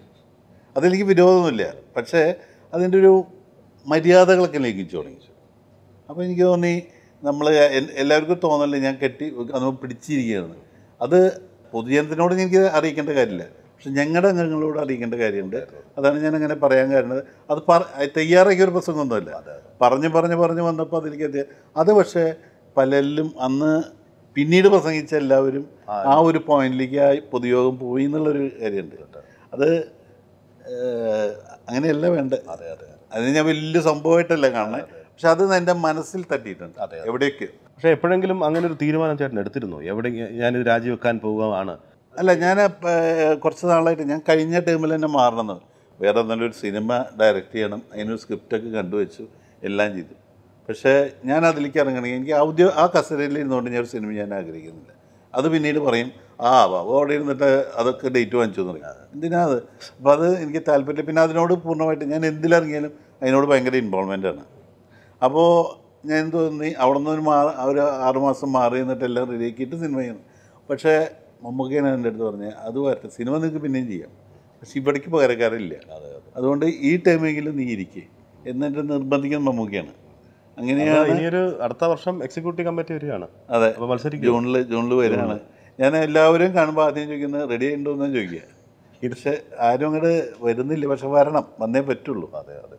അതെനിക്ക് വിരോധമൊന്നുമില്ല പക്ഷേ അതിൻ്റെ ഒരു മര്യാദകളൊക്കെ ലംഘിച്ചു തുടങ്ങിച്ചു അപ്പോൾ എനിക്ക് തോന്നി നമ്മൾ എല്ലാവർക്കും തോന്നല്ലേ ഞാൻ കെട്ടി അത് പിടിച്ചിരിക്കുകയാണ് അത് പൊതുജനത്തിനോട് എനിക്ക് അറിയിക്കേണ്ട കാര്യമില്ല പക്ഷെ ഞങ്ങളുടെ അംഗങ്ങളോട് അറിയിക്കേണ്ട കാര്യമുണ്ട് അതാണ് ഞാൻ അങ്ങനെ പറയാൻ കാരണം അത് പറ തയ്യാറാക്കിയ ഒരു പ്രസംഗമൊന്നുമല്ല പറഞ്ഞ് പറഞ്ഞ് പറഞ്ഞ് വന്നപ്പോൾ അതിലേക്ക് എത്തിയ അത് പക്ഷേ പലരിലും അന്ന് പിന്നീട് പ്രസംഗിച്ച എല്ലാവരും ആ ഒരു പോയിന്റിലേക്ക് ആ പൊതുയോഗം പോയി എന്നുള്ളൊരു കാര്യമുണ്ട് അത് അങ്ങനെയല്ല വേണ്ട അതിന് ഞാൻ വലിയ സംഭവമായിട്ടല്ല കാണുന്നത് പക്ഷെ അത് എൻ്റെ മനസ്സിൽ തട്ടിയിട്ടുണ്ട് എവിടേക്ക് പക്ഷെ എപ്പോഴെങ്കിലും അങ്ങനെ ഒരു തീരുമാനം ചേട്ടൻ എടുത്തിരുന്നു എവിടെ ഞാൻ രാജിവെക്കാൻ പോവുകയാണ് അല്ല ഞാൻ കുറച്ച് നാളായിട്ട് ഞാൻ കഴിഞ്ഞ ടൈമിൽ തന്നെ മാറണമെന്ന് വേറെ നല്ലൊരു സിനിമ ഡയറക്റ്റ് ചെയ്യണം അതിനൊരു സ്ക്രിപ്റ്റൊക്കെ കണ്ടുവച്ചു എല്ലാം ചെയ്തു പക്ഷേ ഞാൻ അതിലേക്ക് ഇറങ്ങണമെങ്കിൽ എനിക്ക് ഔദ്യോ ആ കസേരയിൽ ഇരുന്നുകൊണ്ട് ഞാൻ ഒരു സിനിമ ഞാൻ ആഗ്രഹിക്കുന്നില്ല അത് പിന്നീട് പറയും ആ അവിടെ ഇരുന്നിട്ട് അതൊക്കെ ഡേറ്റ് വാങ്ങിച്ചു എന്ന് പറയാം എന്തിനാ അത് അപ്പോൾ അത് എനിക്ക് താല്പര്യം പിന്നെ അതിനോട് പൂർണ്ണമായിട്ട് ഞാൻ എന്തിലിറങ്ങിയാലും അതിനോട് ഭയങ്കര ഇൻവോൾവ്മെൻ്റ് ആണ് അപ്പോൾ ഞാൻ തോന്നി അവിടെ നിന്ന് മാറി അവർ ആറുമാസം മാറി എന്നിട്ട് എല്ലാം റെഡിയാക്കിയിട്ട് സിനിമ ചെയ്യുന്നു പക്ഷേ മമ്മൂക്കയാണ് എൻ്റെ അടുത്ത് പറഞ്ഞത് അത് വരട്ടെ സിനിമ നിങ്ങൾക്ക് പിന്നെയും ചെയ്യാം പക്ഷേ ഇവിടേക്ക് പകരക്കാരില്ല അതുകൊണ്ട് ഈ ടൈമെങ്കിലും നീ ഇരിക്കേ എന്നിട്ട് നിർബന്ധിക്കുന്ന മമ്മൂക്കയാണ് അങ്ങനെയാണ് ഇനിയൊരു അടുത്ത വർഷം എക്സിക്യൂട്ടീവ് കമ്മിറ്റി വരികയാണ് അതെ മത്സരിക്കും ജൂണിൽ ജൂണിൽ വരികയാണ് ഞാൻ എല്ലാവരും കാണുമ്പോൾ ആദ്യം ചോദിക്കുന്നത് റെഡി ആയിട്ടുണ്ടോ എന്ന് ചോദിക്കുക പക്ഷേ ആരും അങ്ങോട്ട് വരുന്നില്ല പക്ഷെ വരണം വന്നേ പറ്റുള്ളൂ അതെ അതെ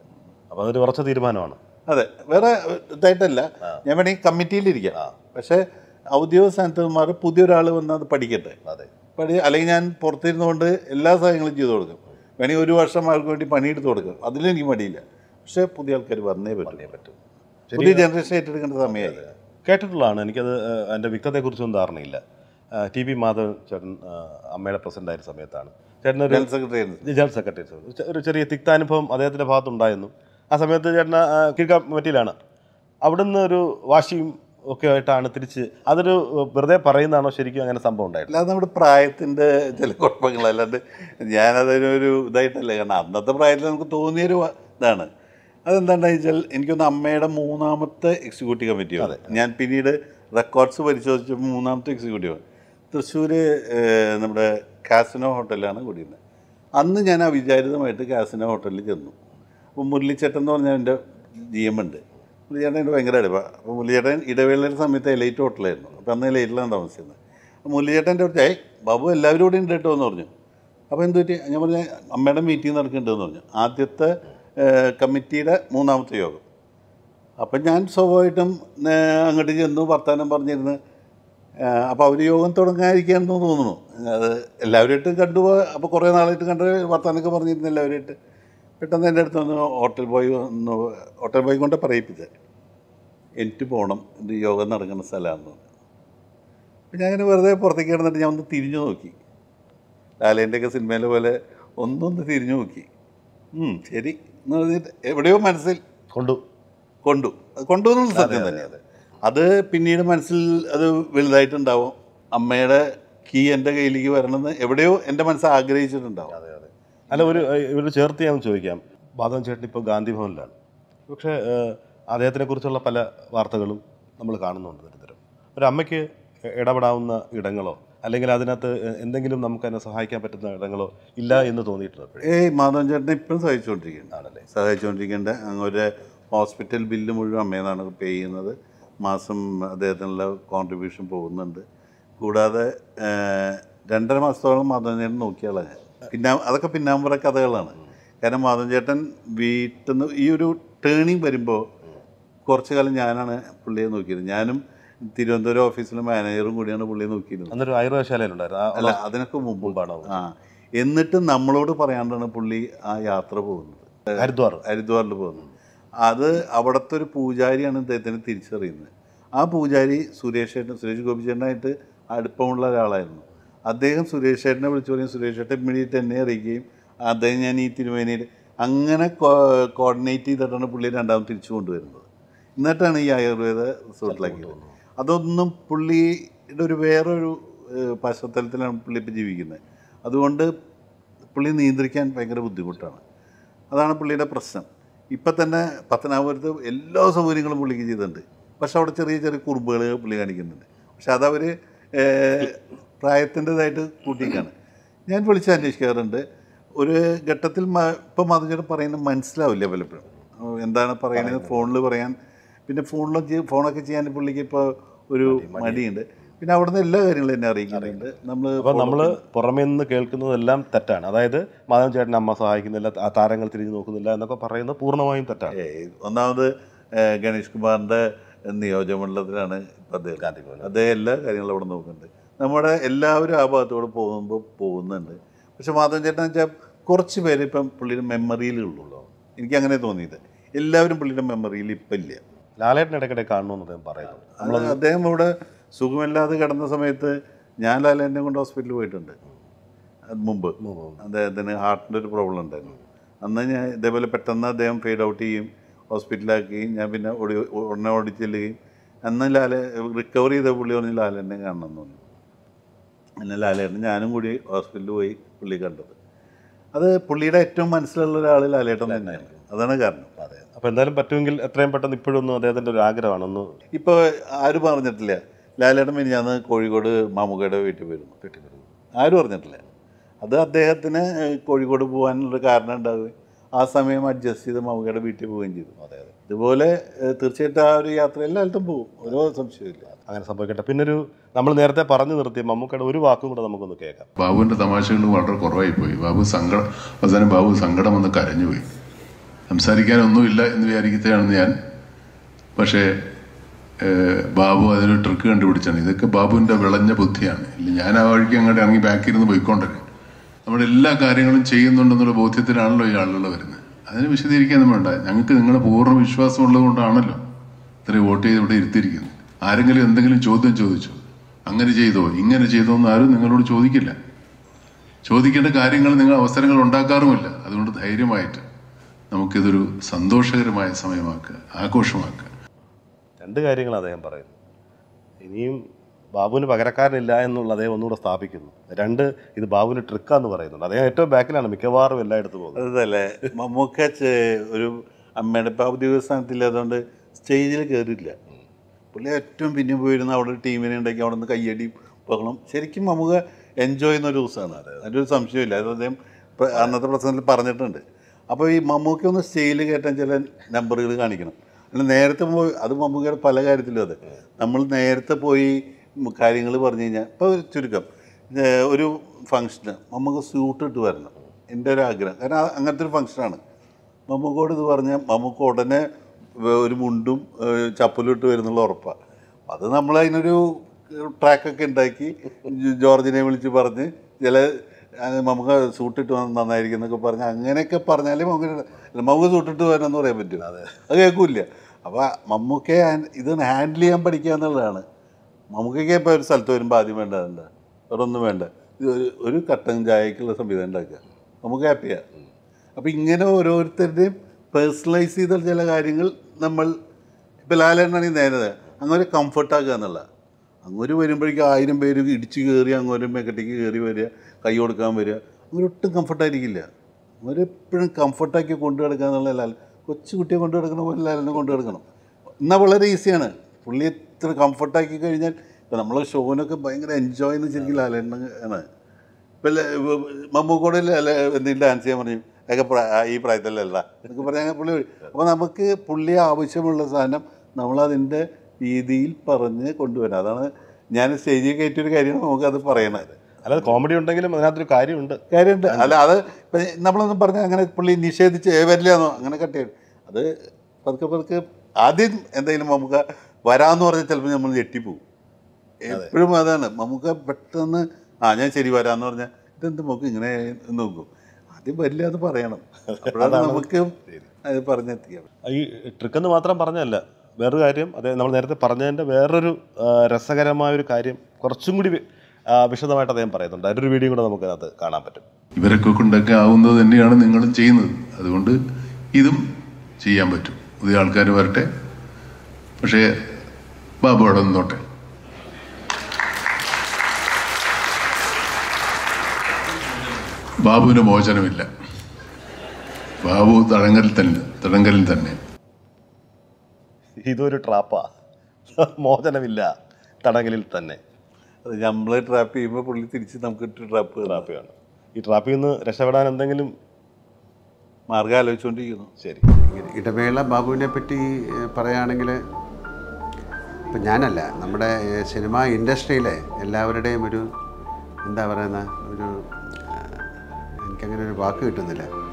അപ്പോൾ അതൊരു ഉറച്ച തീരുമാനമാണ് അതെ വേറെ ഇതായിട്ടല്ല ഞാൻ വേണമെങ്കിൽ കമ്മിറ്റിയിലിരിക്കാം പക്ഷേ ഔദ്യോഗിക സ്ഥാനത്തുമാർ പുതിയൊരാൾ വന്ന് അത് പഠിക്കട്ടെ അതെ പഠി അല്ലെങ്കിൽ ഞാൻ കൊണ്ട് എല്ലാ സഹായങ്ങളും ചെയ്തു കൊടുക്കും വേണമെങ്കിൽ ഒരു വർഷം ആൾക്ക് വേണ്ടി പണിയെടുത്ത് കൊടുക്കും അതിലും എനിക്ക് മടിയില്ല പക്ഷേ പുതിയ ആൾക്കാർ വന്നേ പറ്റേ പറ്റും പുതിയ ജനറേഷൻ ഏറ്റെടുക്കേണ്ട സമയമല്ല കേട്ടിട്ടുള്ളതാണ് എനിക്കത് എൻ്റെ വ്യക്തതയെക്കുറിച്ചൊന്നും ധാരണയില്ല ടി വി മാധവൻ ചേട്ടൻ അമ്മയുടെ പ്രസിഡന്റ് ആയിരുന്ന സമയത്താണ് ചേട്ടൻ ഒരു ജനറൽ സെക്രട്ടറി ജനറൽ സെക്രട്ടറി ഒരു ചെറിയ തിക്താനുഭവം അദ്ദേഹത്തിൻ്റെ ഭാഗത്തുണ്ടായിരുന്നു ആ സമയത്ത് ചേട്ടന് കീഴ്ക്കാമറ്റിയിലാണ് അവിടുന്ന് ഒരു വാശിയും ഒക്കെ ആയിട്ടാണ് തിരിച്ച് അതൊരു വെറുതെ പറയുന്നതാണോ ശരിക്കും അങ്ങനെ സംഭവം ഉണ്ടായിട്ടില്ല അത് നമ്മുടെ പ്രായത്തിൻ്റെ ചില കുഴപ്പങ്ങളല്ലാണ്ട് ഞാനതിനൊരു ഇതായിട്ടല്ല കാരണം അന്നത്തെ പ്രായത്തിൽ നമുക്ക് തോന്നിയൊരു ഇതാണ് അതെന്താണെന്ന് വെച്ചാൽ എനിക്കൊന്ന് അമ്മയുടെ മൂന്നാമത്തെ എക്സിക്യൂട്ടീവ് അതെ ഞാൻ പിന്നീട് റെക്കോർഡ്സ് പരിശോധിച്ചപ്പോൾ മൂന്നാമത്തെ എക്സിക്യൂട്ടീവ് തൃശ്ശൂർ നമ്മുടെ കാസിനോ ഹോട്ടലിലാണ് കൂടിയിരുന്നത് അന്ന് ഞാൻ അവിചാരിതമായിട്ട് കാസിനോ ഹോട്ടലിൽ ചെന്നു മുരളിച്ചേട്ടൻ എന്ന് പറഞ്ഞാൽ എൻ്റെ ജി എം ഉണ്ട് മുരളിച്ചേട്ടൻ എൻ്റെ ഭയങ്കര അടുപ്പാണ് അപ്പോൾ മുരളിച്ചേട്ടൻ ഇടവേളയുടെ സമയത്ത് എലൈറ്റ് ഹോട്ടലായിരുന്നു അപ്പോൾ അന്ന് എലൈറ്റിലാണ് താമസിക്കുന്നത് അപ്പോൾ മുരളിച്ചേട്ടൻ്റെ അടുത്ത് ഏയ് ബാബു എല്ലാവരും കൂടി ഉണ്ട് കേട്ടോ എന്ന് പറഞ്ഞു അപ്പോൾ എന്ത് പറ്റി ഞാൻ പറഞ്ഞ അമ്മയുടെ മീറ്റിംഗ് നടക്കുന്നുണ്ടെന്ന് പറഞ്ഞു ആദ്യത്തെ കമ്മിറ്റിയുടെ മൂന്നാമത്തെ യോഗം അപ്പം ഞാൻ സ്വാഭാവികമായിട്ടും അങ്ങോട്ട് ചെന്നു വർത്തമാനം പറഞ്ഞിരുന്ന് അപ്പോൾ അവർ യോഗം തുടങ്ങാതിരിക്കുകയാണെന്ന് തോന്നുന്നു അത് എല്ലാവരുമായിട്ട് കണ്ടു അപ്പോൾ കുറേ നാളായിട്ട് കണ്ട വർത്തമാനമൊക്കെ പറഞ്ഞിരുന്നു എല്ലാവരുമായിട്ട് പെട്ടെന്ന് എൻ്റെ അടുത്തൊന്ന് ഹോട്ടൽ ബോയ് ഒന്ന് ഹോട്ടൽ ബോയ് കൊണ്ട് പറയിപ്പിച്ചത് എനിക്ക് പോകണം ഇത് യോഗ നടക്കുന്ന സ്ഥലമാണെന്ന് പറഞ്ഞു ഞാൻ അങ്ങനെ വെറുതെ പുറത്തേക്ക് കിടന്നിട്ട് ഞാൻ ഒന്ന് തിരിഞ്ഞു നോക്കി ലാലേൻ്റെയൊക്കെ സിനിമയിലെ പോലെ ഒന്നൊന്ന് തിരിഞ്ഞു നോക്കി ശരി എന്ന് പറഞ്ഞിട്ട് എവിടെയോ മനസ്സിൽ കൊണ്ടു കൊണ്ടു കൊണ്ടു സത്യം തന്നെ അത് അത് പിന്നീട് മനസ്സിൽ അത് വലുതായിട്ടുണ്ടാവും അമ്മയുടെ കീ എൻ്റെ കയ്യിലേക്ക് വരണമെന്ന് എവിടെയോ എൻ്റെ മനസ്സ് ആഗ്രഹിച്ചിട്ടുണ്ടാവും അല്ല ഒരു ഇവർ ചേർത്ത് ഞാൻ ചോദിക്കാം ബാദവൻ ചേട്ടൻ ഇപ്പോൾ ഗാന്ധി ഭവനിലാണ് പക്ഷേ അദ്ദേഹത്തിനെ കുറിച്ചുള്ള പല വാർത്തകളും നമ്മൾ കാണുന്നുണ്ട് നിരന്തരം ഒരു അമ്മയ്ക്ക് ഇടപെടാവുന്ന ഇടങ്ങളോ അല്ലെങ്കിൽ അതിനകത്ത് എന്തെങ്കിലും നമുക്ക് അതിനെ സഹായിക്കാൻ പറ്റുന്ന ഇടങ്ങളോ ഇല്ല എന്ന് തോന്നിയിട്ടുണ്ട് ഏയ് മാധവൻ ചേട്ടനെ ഇപ്പോഴും സഹായിച്ചുകൊണ്ടിരിക്കുകയാണ് ആണല്ലേ അങ്ങനെ അങ്ങൊരു ഹോസ്പിറ്റൽ ബില്ല് മുഴുവൻ അമ്മേന്നാണ് പേ ചെയ്യുന്നത് മാസം അദ്ദേഹത്തിനുള്ള കോൺട്രിബ്യൂഷൻ പോകുന്നുണ്ട് കൂടാതെ രണ്ടര മാസത്തോളം മാധവൻ ചേട്ടൻ നോക്കിയാളാണ് ഞാൻ പിന്നാ അതൊക്കെ പിന്നാമ്പുറ കഥകളാണ് കാരണം മാധവൻചേട്ടൻ വീട്ടിൽ നിന്ന് ഈ ഒരു ടേണിങ് വരുമ്പോൾ കുറച്ചു കാലം ഞാനാണ് പുള്ളിയെ നോക്കിയത് ഞാനും തിരുവനന്തപുരം ഓഫീസിലെ മാനേജറും കൂടിയാണ് പുള്ളിയെ നോക്കിയിരുന്നത് അല്ല അതിനൊക്കെ പാടാ ആ എന്നിട്ട് നമ്മളോട് പറയാണ്ടാണ് പുള്ളി ആ യാത്ര പോകുന്നത് ഹരിദ്വാർ ഹരിദ്വാറിൽ പോകുന്നത് അത് അവിടുത്തെ ഒരു പൂജാരിയാണ് ഇദ്ദേഹത്തിന് തിരിച്ചറിയുന്നത് ആ പൂജാരി സുരേഷ് സുരേഷ് ഗോപിചേട്ടനായിട്ട് അടുപ്പമുള്ള ഒരാളായിരുന്നു അദ്ദേഹം സുരേഷ് ചേട്ടനെ വിളിച്ചു പറയും സുരേഷ് ചേട്ടൻ ഇമ്മീഡിയറ്റ് എന്നെ അറിയിക്കുകയും അദ്ദേഹം ഞാൻ ഈ തിരുവേനയിൽ അങ്ങനെ കോർഡിനേറ്റ് ചെയ്തിട്ടാണ് പുള്ളി രണ്ടാമത് തിരിച്ചു കൊണ്ടുവരുന്നത് എന്നിട്ടാണ് ഈ ആയുർവേദ റിസോർട്ടിലാക്കിയത് അതൊന്നും പുള്ളിയുടെ ഒരു വേറൊരു പശ്ചാത്തലത്തിലാണ് പുള്ളി ഇപ്പം ജീവിക്കുന്നത് അതുകൊണ്ട് പുള്ളി നിയന്ത്രിക്കാൻ ഭയങ്കര ബുദ്ധിമുട്ടാണ് അതാണ് പുള്ളിയുടെ പ്രശ്നം ഇപ്പം തന്നെ പത്തനാപുരത്ത് എല്ലാ സൗകര്യങ്ങളും പുള്ളിക്ക് ചെയ്തിട്ടുണ്ട് പക്ഷെ അവിടെ ചെറിയ ചെറിയ കുറുമ്പുകൾ പുള്ളി കാണിക്കുന്നുണ്ട് പക്ഷെ അതവർ പ്രായത്തിൻ്റെതായിട്ട് കൂട്ടിക്കാണ് ഞാൻ വിളിച്ച് അന്വേഷിക്കാറുണ്ട് ഒരു ഘട്ടത്തിൽ ഇപ്പം മാധുചേട്ടൻ പറയുന്നത് മനസ്സിലാവില്ല പലപ്പോഴും എന്താണ് പറയുന്നത് ഫോണിൽ പറയാൻ പിന്നെ ഫോണിലും ഫോണൊക്കെ ചെയ്യാൻ പുള്ളിക്ക് ഇപ്പോൾ ഒരു മടിയുണ്ട് പിന്നെ അവിടുന്ന് എല്ലാ കാര്യങ്ങളും എന്നെ അറിയിക്കുന്നുണ്ട് നമ്മൾ അപ്പോൾ നമ്മൾ പുറമേ നിന്ന് കേൾക്കുന്നതെല്ലാം തെറ്റാണ് അതായത് മാധവൻ ചേട്ടൻ അമ്മ സഹായിക്കുന്നില്ല താരങ്ങൾ തിരിഞ്ഞു നോക്കുന്നില്ല എന്നൊക്കെ പറയുന്നത് പൂർണ്ണമായും തെറ്റാണ് ഒന്നാമത് ഗണേഷ് കുമാറിൻ്റെ നിയോജകമണ്ഡലത്തിലാണ് അദ്ദേഹം അദ്ദേഹം എല്ലാ കാര്യങ്ങളും അവിടെ നോക്കുന്നുണ്ട് നമ്മുടെ എല്ലാവരും ആ ഭാഗത്തോടെ പോകുമ്പോൾ പോകുന്നുണ്ട് പക്ഷെ മാധവൻ ചേട്ടൻ വെച്ചാൽ കുറച്ച് പേര് ഇപ്പം പുള്ളിയുടെ മെമ്മറിയിലുള്ളൂ എനിക്ക് അങ്ങനെ തോന്നിയത് എല്ലാവരും പുള്ളിയുടെ മെമ്മറിയിൽ ഇപ്പം ഇല്ല ലാലേട്ടൻ ഇടയ്ക്കിടെ കാണണമെന്ന് അദ്ദേഹം പറയുന്നു അദ്ദേഹം ഇവിടെ സുഖമില്ലാതെ കിടന്ന സമയത്ത് ഞാൻ ലാലേട്ടനെ കൊണ്ട് ഹോസ്പിറ്റലിൽ പോയിട്ടുണ്ട് മുമ്പ് അദ്ദേഹത്തിന് ഹാർട്ടിൻ്റെ ഒരു പ്രോബ്ലം ഉണ്ടായിരുന്നു അന്ന് ഞാൻ ഇതേപോലെ പെട്ടെന്ന് അദ്ദേഹം ഫെയ്ഡ് ഔട്ട് ചെയ്യും ഹോസ്പിറ്റലാക്കുകയും ഞാൻ പിന്നെ ഓടി ഉടനെ ഓടിച്ചെല്ലുകയും അന്ന് ലാല റിക്കവർ ചെയ്ത പുള്ളി പറഞ്ഞ് ലാലേട്ടനെ കാണണമെന്ന് തോന്നി പിന്നെ ലാലേട്ടൻ ഞാനും കൂടി ഹോസ്പിറ്റലിൽ പോയി പുള്ളി കണ്ടത് അത് പുള്ളിയുടെ ഏറ്റവും മനസ്സിലുള്ള ഒരാൾ ലാലേട്ടൻ തന്നെയാണ് അതാണ് കാരണം അതെ അപ്പോൾ എന്തായാലും പറ്റുമെങ്കിൽ എത്രയും പെട്ടെന്ന് ഇപ്പോഴൊന്നും അദ്ദേഹത്തിൻ്റെ ഒരു ആഗ്രഹമാണെന്ന് ഇപ്പോൾ ആരും പറഞ്ഞിട്ടില്ല ലാലേട്ടൻ പിന്നെ ഞാൻ കോഴിക്കോട് മാമുകയുടെ വീട്ടിൽ വരുന്നു വീട്ടിൽ വരുന്നു ആരും പറഞ്ഞിട്ടില്ല അത് അദ്ദേഹത്തിന് കോഴിക്കോട് പോകാനുള്ള കാരണം ഉണ്ടാവുകയും ആ സമയം അഡ്ജസ്റ്റ് ചെയ്ത് മാമുകയുടെ വീട്ടിൽ പോവുകയും ചെയ്തു അതെ അതെ ഇതുപോലെ തീർച്ചയായിട്ടും ആ ഒരു യാത്ര എല്ലായിടത്തും പോകും ഒരു സംശയമില്ല അങ്ങനെ സംഭവിക്കട്ടെ ഒരു നമ്മൾ നേരത്തെ പറഞ്ഞു നിർത്തിയ മമ്മൂക്കയുടെ ഒരു വാക്കും കൂടെ നമുക്കൊന്ന് കേൾക്കാം ബാബുവിൻ്റെ തമാശകൾ വളരെ കുറവായി പോയി ബാബു സങ്കടം അവസാനം ബാബു സങ്കടം ഒന്ന് കരഞ്ഞുപോയി സംസാരിക്കാനൊന്നുമില്ല എന്ന് വിചാരിക്കുകയാണ് ഞാൻ പക്ഷേ ബാബു അതിനൊരു ട്രിക്ക് കണ്ടുപിടിച്ചാണ് ഇതൊക്കെ ബാബുവിൻ്റെ വിളഞ്ഞ ബുദ്ധിയാണ് ഇല്ല ഞാൻ ആ വഴിക്ക് അങ്ങോട്ട് ഇറങ്ങി ബാക്കിരുന്ന് പോയിക്കൊണ്ടിരിക്കും നമ്മുടെ എല്ലാ കാര്യങ്ങളും ചെയ്യുന്നുണ്ടെന്നുള്ള ബോധ്യത്തിലാണല്ലോ ഈ ആളുകൾ വരുന്നത് അതിന് വിശദീകരിക്കാൻ നമ്മളുണ്ട് ഞങ്ങൾക്ക് നിങ്ങളെ പൂർണ്ണ വിശ്വാസം കൊണ്ടാണല്ലോ ഇത്രയും വോട്ട് ചെയ്ത് ഇവിടെ ഇരുത്തിയിരിക്കുന്നത് ആരെങ്കിലും എന്തെങ്കിലും ചോദ്യം ചോദിച്ചു അങ്ങനെ ചെയ്തോ ഇങ്ങനെ ചെയ്തോ എന്ന് ആരും നിങ്ങളോട് ചോദിക്കില്ല ചോദിക്കേണ്ട കാര്യങ്ങൾ നിങ്ങൾ അവസരങ്ങൾ ഉണ്ടാക്കാറുമില്ല അതുകൊണ്ട് ധൈര്യമായിട്ട് നമുക്കിതൊരു സന്തോഷകരമായ സമയമാക്കുക ആഘോഷമാക്കുക രണ്ട് കാര്യങ്ങൾ അദ്ദേഹം പറയുന്നു ഇനിയും ബാബുവിന് പകരക്കാരനില്ല എന്നുള്ളതേ ഒന്നുകൂടെ സ്ഥാപിക്കുന്നു രണ്ട് ഇത് ബാബുവിന് ട്രിക്കാന്ന് പറയുന്നുണ്ട് അദ്ദേഹം ഏറ്റവും ബാക്കിലാണ് മിക്കവാറും എല്ലായിടത്തും പോകുന്നത് അതല്ലേ മമ്മൂക്ക ഒരു അമ്മയുടെ ഔദ്യോഗിക സ്ഥാനത്തില്ലാത്തതുകൊണ്ട് സ്റ്റേജിൽ കയറില്ല പുള്ളി ഏറ്റവും പിന്നെ പോയിരുന്ന അവിടെ ടീമിനെ ഉണ്ടെങ്കിൽ അവിടെ നിന്ന് കയ്യടി പോകണം ശരിക്കും നമുക്ക് എൻജോയ് ചെയ്യുന്ന ഒരു ദിവസമാണ് അതിലൊരു സംശയമില്ല അത് അദ്ദേഹം അന്നത്തെ പ്രസംഗത്തിൽ പറഞ്ഞിട്ടുണ്ട് അപ്പോൾ ഈ മമ്മൂക്ക ഒന്ന് സ്റ്റേജിൽ കയറ്റാൻ ചില നമ്പറുകൾ കാണിക്കണം അല്ല നേരത്തെ പോയി അത് മമ്മൂക്കയുടെ പല കാര്യത്തിലും അത് നമ്മൾ നേരത്തെ പോയി കാര്യങ്ങൾ പറഞ്ഞു കഴിഞ്ഞാൽ ഇപ്പോൾ ഒരു ചുരുക്കം ഒരു ഫംഗ്ഷന് മമ്മക്ക് സ്യൂട്ട് ഇട്ട് വരണം എൻ്റെ ഒരു ആഗ്രഹം കാരണം അങ്ങനത്തെ ഒരു ഫംഗ്ഷനാണ് മമ്മക്കോട് ഇത് പറഞ്ഞാൽ മമ്മക്ക് ഉടനെ ഒരു മുണ്ടും ചപ്പലും ഇട്ട് വരുന്നുള്ള ഉറപ്പാണ് അത് നമ്മൾ അതിനൊരു ട്രാക്കൊക്കെ ഉണ്ടാക്കി ജോർജിനെ വിളിച്ച് പറഞ്ഞ് ചില മമ്മക്ക് സൂട്ടിട്ട് വന്ന് നന്നായിരിക്കും എന്നൊക്കെ പറഞ്ഞ് അങ്ങനെയൊക്കെ പറഞ്ഞാലേ മമ്മക്ക് മമ്മക്ക് സൂട്ടിട്ട് വരണമെന്ന് പറയാൻ പറ്റില്ല അത് അത് കേൾക്കില്ല അപ്പോൾ മമ്മൂക്കെ ഇതൊന്ന് ഹാൻഡിൽ ചെയ്യാൻ പഠിക്കുക എന്നുള്ളതാണ് മമ്മൂക്കൊക്കെ ഇപ്പോൾ ഒരു സ്ഥലത്ത് വരുമ്പോൾ ആദ്യം വേണ്ടതല്ല വേറൊന്നും വേണ്ട ഇത് ഒരു ഒരു കട്ടൻ ചായക്കുള്ള സംവിധാനം ഉണ്ടാക്കുക നമുക്ക് ഹാപ്പിയാണ് അപ്പം ഇങ്ങനെ ഓരോരുത്തരുടെയും പേഴ്സണലൈസ് ചെയ്ത ചില കാര്യങ്ങൾ നമ്മൾ ഇപ്പം ലാലേണ്ണാണ് നേരത്തെ അങ്ങനെ കംഫർട്ടാക്കുക എന്നുള്ള അങ്ങോട്ട് വരുമ്പോഴേക്കും ആയിരം പേര് ഇടിച്ച് കയറി അങ്ങോട്ട് മേക്കട്ടേക്ക് കയറി വരിക കൈ കൊടുക്കാൻ വരിക അങ്ങനെ ഒട്ടും കംഫർട്ടായിരിക്കില്ല അങ്ങനെ എപ്പോഴും കംഫർട്ടാക്കി കൊണ്ടു കിടക്കുക എന്നുള്ള ലാൽ കൊച്ചു കുട്ടിയെ കൊണ്ടു കിടക്കണ പോലെ ലാലിനെ കൊണ്ടു കിടക്കണം എന്നാൽ വളരെ ഈസിയാണ് പുള്ളിയെ ഇത്ര കംഫർട്ടാക്കി കഴിഞ്ഞാൽ ഇപ്പം നമ്മൾ ഷോനൊക്കെ ഭയങ്കര എൻജോയ് എന്ന് ശരിക്കും ലാലേണ്ണ ആണ് ഇപ്പം മമ്മൂക്കോടെ എന്തെങ്കിലും ഡാൻസ് ചെയ്യാൻ പറഞ്ഞു അതൊക്കെ ഈ പ്രായത്തിലല്ല എന്നൊക്കെ പറഞ്ഞാൽ പുള്ളി അപ്പോൾ നമുക്ക് പുള്ളി ആവശ്യമുള്ള സാധനം നമ്മളതിൻ്റെ രീതിയിൽ പറഞ്ഞ് കൊണ്ടുവരാം അതാണ് ഞാൻ സ്റ്റേജിൽ കയറ്റിയൊരു കാര്യമാണ് നമുക്കത് പറയണത് അല്ലാതെ കോമഡി ഉണ്ടെങ്കിലും അതിനകത്തൊരു കാര്യമുണ്ട് കാര്യമുണ്ട് അല്ല അത് ഇപ്പം നമ്മളൊന്നും പറഞ്ഞ അങ്ങനെ പുള്ളി നിഷേധിച്ച് വരില്ലാന്നോ അങ്ങനെ കട്ട് ചെയ്യും അത് പതുക്കെ പതുക്കെ ആദ്യം എന്തെങ്കിലും നമുക്ക് വരാമെന്ന് പറഞ്ഞാൽ ചിലപ്പോൾ നമ്മൾ ഞെട്ടിപ്പോവും എപ്പോഴും അതാണ് നമുക്ക് പെട്ടെന്ന് ആ ഞാൻ ശരി വരാമെന്ന് പറഞ്ഞാൽ ഇതെന്ത് നമുക്ക് ഇങ്ങനെ നോക്കും ആദ്യം വരില്ല അത് പറയണം അപ്പോഴാണ് നമുക്ക് അത് പറഞ്ഞെത്തിക്കാം ഈ ട്രിക്കെന്ന് മാത്രം പറഞ്ഞല്ല വേറൊരു കാര്യം അതായത് നമ്മൾ നേരത്തെ പറഞ്ഞതിൻ്റെ വേറൊരു രസകരമായ ഒരു കാര്യം കുറച്ചും കൂടി വിശദമായിട്ട് അദ്ദേഹം പറയുന്നുണ്ട് അതിൻ്റെ ഒരു വീഡിയോ കൂടെ അത് കാണാൻ പറ്റും ഇവരൊക്കെ കൊണ്ടൊക്കെ ആവുന്നത് തന്നെയാണ് നിങ്ങളും ചെയ്യുന്നത് അതുകൊണ്ട് ഇതും ചെയ്യാൻ പറ്റും പുതിയ ആൾക്കാർ വരട്ടെ പക്ഷേ ബാബു അവിടെ നിന്നോട്ടെ ബാബുവിന് മോചനമില്ല ബാബു തടങ്കലിൽ തന്നെ തടങ്കലിൽ തന്നെ ഇതൊരു ട്രാപ്പാ മോചനമില്ല തടങ്കലിൽ തന്നെ അത് നമ്മൾ ട്രാപ്പ് ചെയ്യുമ്പോൾ പുള്ളി തിരിച്ച് നമുക്ക് ട്രാപ്പ് ട്രാപ്പാണ് ഈ ട്രാപ്പിൽ നിന്ന് രക്ഷപ്പെടാൻ എന്തെങ്കിലും മാർഗം ആലോചിച്ചുകൊണ്ടിരിക്കുന്നു ശരി ഇടവേള ബാബുവിനെ പറ്റി പറയുകയാണെങ്കിൽ ഇപ്പം ഞാനല്ല നമ്മുടെ സിനിമാ ഇൻഡസ്ട്രിയിലെ എല്ലാവരുടെയും ഒരു എന്താ പറയുന്ന ഒരു എനിക്കങ്ങനെ ഒരു വാക്ക് കിട്ടുന്നില്ല